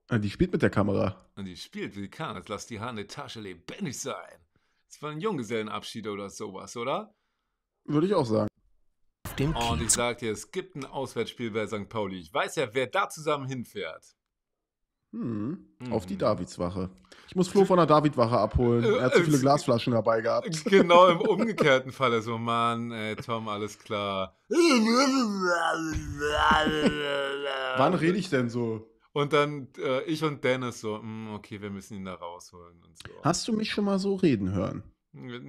Ah, die spielt mit der Kamera. Und die spielt, wie sie kann. Jetzt lass die Haare in der Tasche lebendig sein. Das war ein Junggesellenabschied oder sowas, oder? Würde ich auch sagen. Auf dem Und ich sag dir, es gibt ein Auswärtsspiel bei St. Pauli. Ich weiß ja, wer da zusammen hinfährt. Hm, mhm. Auf die hm. Davidswache. Ich muss Flo von der Davidwache abholen. Er hat zu äh, viele Glasflaschen dabei gehabt. Genau, im umgekehrten Falle. So, also, Mann, ey, Tom, alles klar. Wann rede ich denn so? Und dann äh, ich und Dennis so, mh, hm, okay, wir müssen ihn da rausholen und so. Hast du mich schon mal so reden hören?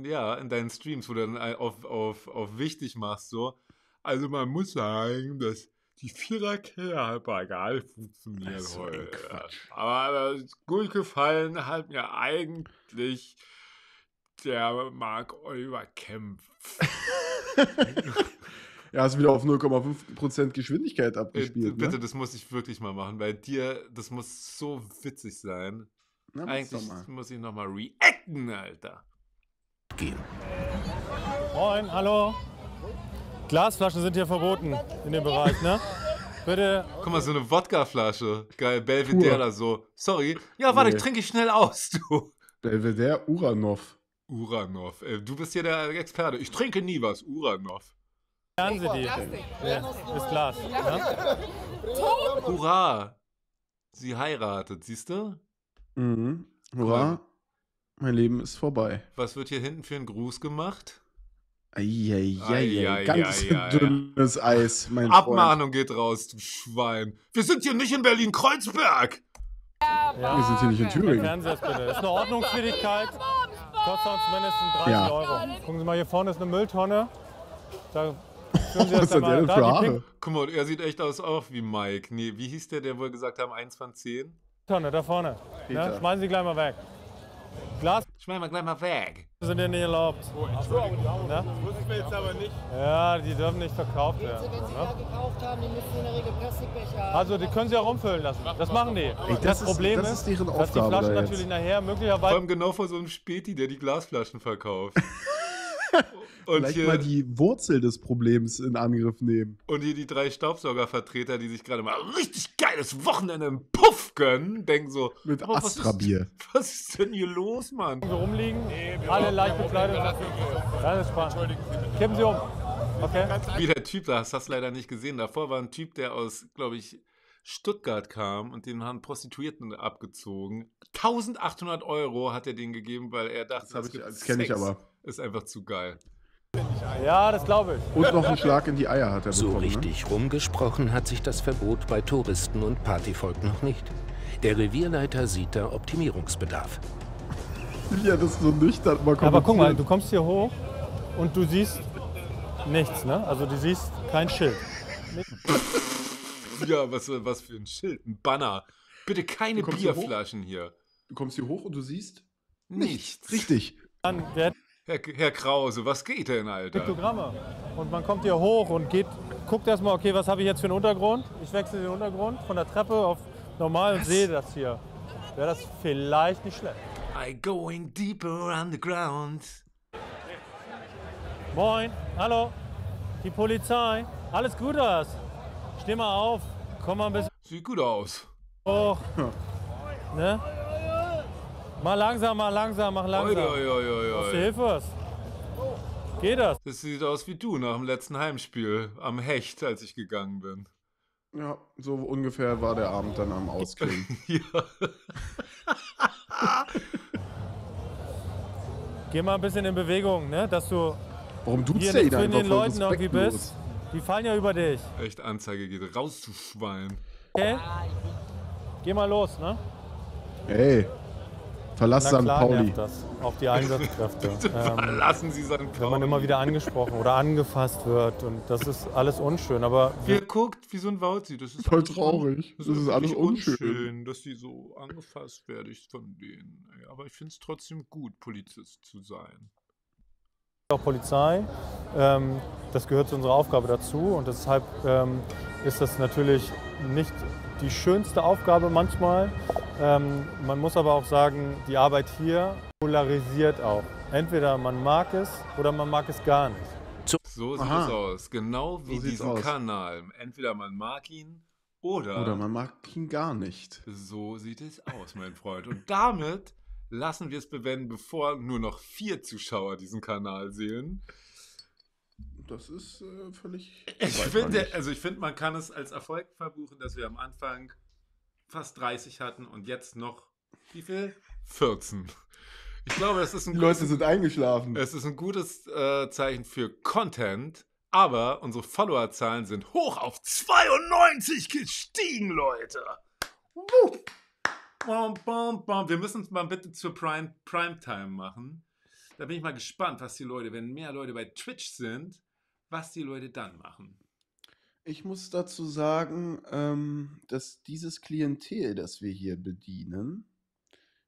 Ja, in deinen Streams, wo du dann äh, auf, auf, auf wichtig machst, so. Also man muss sagen, dass die Viererkette hat bei Egal funktioniert also heute. Aber gut gefallen hat mir eigentlich der Mark Oliver Kempf. Er hast wieder auf 0,5% Geschwindigkeit abgespielt. Äh, ne? Bitte, ne? das muss ich wirklich mal machen, weil dir, das muss so witzig sein. Na, eigentlich muss ich nochmal reacten, Alter. Gehen. Moin, hallo. Glasflaschen sind hier verboten in dem Bereich, ne? Bitte. Guck mal, so eine Wodkaflasche. Geil, Belvedere da so. Sorry. Ja, warte, nee. ich trinke schnell aus, du. Belvedere Uranov. Uranov. Äh, du bist hier der Experte. Ich trinke nie was. Uranov. Lernen Sie die. Ja. Ist Glas. Ja? Ne? Hurra! Sie heiratet, siehst du? Mhm. Hurra. Mein Leben ist vorbei. Was wird hier hinten für ein Gruß gemacht? Eieiei, ei, ei, ganz ei, dünnes Eis, mein Abmahnung Freund. geht raus, du Schwein. Wir sind hier nicht in Berlin-Kreuzberg. Ja, wir sind hier nicht in Thüringen. Das ist eine Ordnungswidrigkeit. Kostet uns mindestens 30 ja. Euro. Gucken Sie mal, hier vorne ist eine Mülltonne. Da oh, was ist denn für Haare? Guck mal, er sieht echt aus auch wie Mike. Nee, wie hieß der, der wohl gesagt haben, 1 von 10? Tonne, da vorne. Ne? Schmeißen Sie gleich mal weg. Schmeißen wir gleich mal weg. Sind ja nicht erlaubt. Oh, ne? Das ich mir jetzt aber nicht. Ja, die dürfen nicht verkauft werden. Sie, wenn sie ne? gekauft haben, die müssen in der Regel Plastikbecher Also die können sie auch umfüllen lassen. Das machen die. Ey, das, das ist, Problem das ist, deren dass die Flaschen da natürlich nachher möglicherweise... Vor allem genau vor so einem Späti, der die Glasflaschen verkauft. Und Vielleicht hier, mal die Wurzel des Problems in Angriff nehmen. Und hier die drei Staubsaugervertreter, die sich gerade mal richtig geiles Wochenende im Puff gönnen, denken so: Mit oh, Astra-Bier. Was, was, ist denn hier los, Mann? Wir rumliegen, nee, alle leicht bekleidet. Das ist spannend. Kippen Sie um. Okay. Wie der Typ, da hast du leider nicht gesehen. Davor war ein Typ, der aus, glaube ich, Stuttgart kam und den haben Prostituierten abgezogen. 1800 Euro hat er denen gegeben, weil er dachte, das, das, das kenne ich aber. Ist einfach zu geil. Ja, das glaube ich. Und noch einen Schlag in die Eier hat er so bekommen. So ne? richtig ne? rumgesprochen hat sich das Verbot bei Touristen und Partyvolk noch nicht. Der Revierleiter sieht da Optimierungsbedarf. Ja, das ist so nüchtern. Mal aber guck mal, du kommst hier hoch und du siehst nichts, ne? Also du siehst kein Schild. ja, was, was für ein Schild, ein Banner. Bitte keine Bierflaschen hier, hier, Du kommst hier hoch und du siehst nichts. nichts. Richtig. Dann, wir Herr, Herr Krause, was geht denn, Alter? Piktogramme. Und man kommt hier hoch und geht, guckt erstmal, okay, was habe ich jetzt für einen Untergrund? Ich wechsle den Untergrund von der Treppe auf normal und sehe das hier. Wäre das vielleicht nicht schlecht. I going deeper underground. Moin, hallo, die Polizei. Alles gut aus. Steh mal auf, komm mal ein bisschen. Sieht gut aus. Oh. ne? Mal langsam, mal langsam, mach langsam. Oi, oi, oi, oi. Brauchst du Hilfe? Geht das? Das sieht aus wie du nach dem letzten Heimspiel am Hecht, als ich gegangen bin. Ja, so ungefähr war der Abend dann am Ausgehen. ja. Geh mal ein bisschen in Bewegung, ne? Dass du Warum duzt hier nicht zwischen den Leuten irgendwie bist. Die fallen ja über dich. Echt Anzeige geht raus, zu Schwein. Okay. Geh mal los, ne? Ey. Verlass St. Pauli. Auf die Einsatzkräfte. ähm, Verlassen Sie St. Pauli. Wenn man immer wieder angesprochen oder angefasst wird und das ist alles unschön, aber... Wer guckt wie so ein Wauzi, das ist... Voll traurig. Das, das ist, ist alles unschön. unschön. Dass die so angefasst werde ich von denen. Aber ich finde es trotzdem gut, Polizist zu sein auch Polizei. Ähm, das gehört zu unserer Aufgabe dazu und deshalb ähm, ist das natürlich nicht die schönste Aufgabe manchmal. Ähm, man muss aber auch sagen, die Arbeit hier polarisiert auch. Entweder man mag es oder man mag es gar nicht. So sieht Aha. es aus. Genau wie so diesen Kanal. Entweder man mag ihn oder. Oder man mag ihn gar nicht. So sieht es aus, mein Freund. Und damit lassen wir es bewenden, bevor nur noch vier Zuschauer diesen Kanal sehen. Das ist äh, völlig. Ich finde, also ich finde, man kann es als Erfolg verbuchen, dass wir am Anfang fast 30 hatten und jetzt noch wie viel? 14. Ich glaube, das ist ein Die gutes, Leute sind eingeschlafen. Es ist ein gutes äh, Zeichen für Content, aber unsere Followerzahlen sind hoch auf 92 gestiegen, Leute. Woo! Wir müssen es mal bitte zur Prime, Primetime machen. Da bin ich mal gespannt, was die Leute, wenn mehr Leute bei Twitch sind, was die Leute dann machen. Ich muss dazu sagen, ähm, dass dieses Klientel, das wir hier bedienen,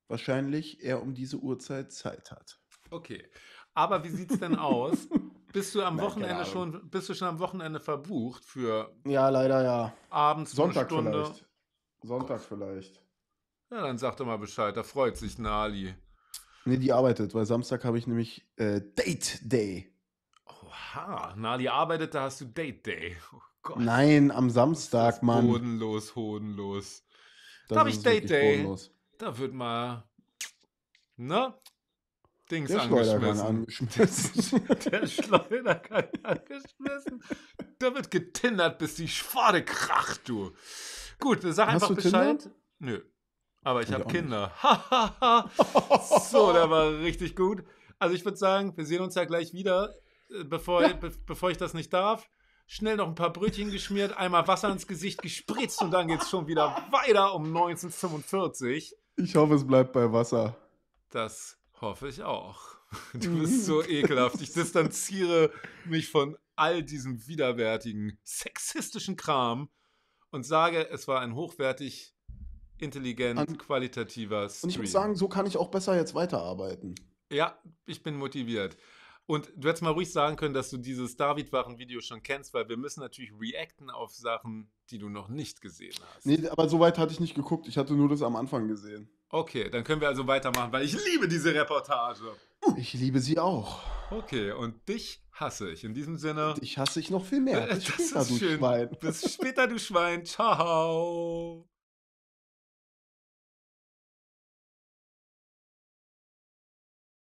wahrscheinlich eher um diese Uhrzeit Zeit hat. Okay. Aber wie sieht es denn aus? Bist du am Nein, Wochenende schon, bist du schon am Wochenende verbucht für Ja, leider ja. Abends Sonntag Stunde? vielleicht. Sonntag vielleicht. Ja, dann sag doch mal Bescheid, da freut sich Nali. Nee, die arbeitet, weil Samstag habe ich nämlich äh, Date Day. Oha, Nali arbeitet, da hast du Date Day. Oh Gott. Nein, am Samstag, Mann. Hodenlos, hodenlos. Das da habe ich Date Day. Bodenlos. Da wird mal, ne? Dings Der angeschmissen. angeschmissen. Der Schleuder kann angeschmissen. Da wird getindert, bis die Schwade kracht, du. Gut, sag einfach hast einfach Bescheid. Tinder? Nö aber ich habe Kinder. so, der war richtig gut. Also ich würde sagen, wir sehen uns ja gleich wieder, äh, bevor, ja. be bevor ich das nicht darf. Schnell noch ein paar Brötchen geschmiert, einmal Wasser ins Gesicht gespritzt und dann geht es schon wieder weiter um 1945. Ich hoffe, es bleibt bei Wasser. Das hoffe ich auch. Du bist so ekelhaft. Ich distanziere mich von all diesem widerwärtigen, sexistischen Kram und sage, es war ein hochwertig intelligent, An qualitativer Stream. Und ich würde sagen, so kann ich auch besser jetzt weiterarbeiten. Ja, ich bin motiviert. Und du hättest mal ruhig sagen können, dass du dieses David-Wachen-Video schon kennst, weil wir müssen natürlich reacten auf Sachen, die du noch nicht gesehen hast. Nee, aber so weit hatte ich nicht geguckt. Ich hatte nur das am Anfang gesehen. Okay, dann können wir also weitermachen, weil ich liebe diese Reportage. Uh. Ich liebe sie auch. Okay, und dich hasse ich. In diesem Sinne. Ich hasse ich noch viel mehr. Äh, Bis das später, du schön. Schwein. Bis später, du Schwein. Ciao.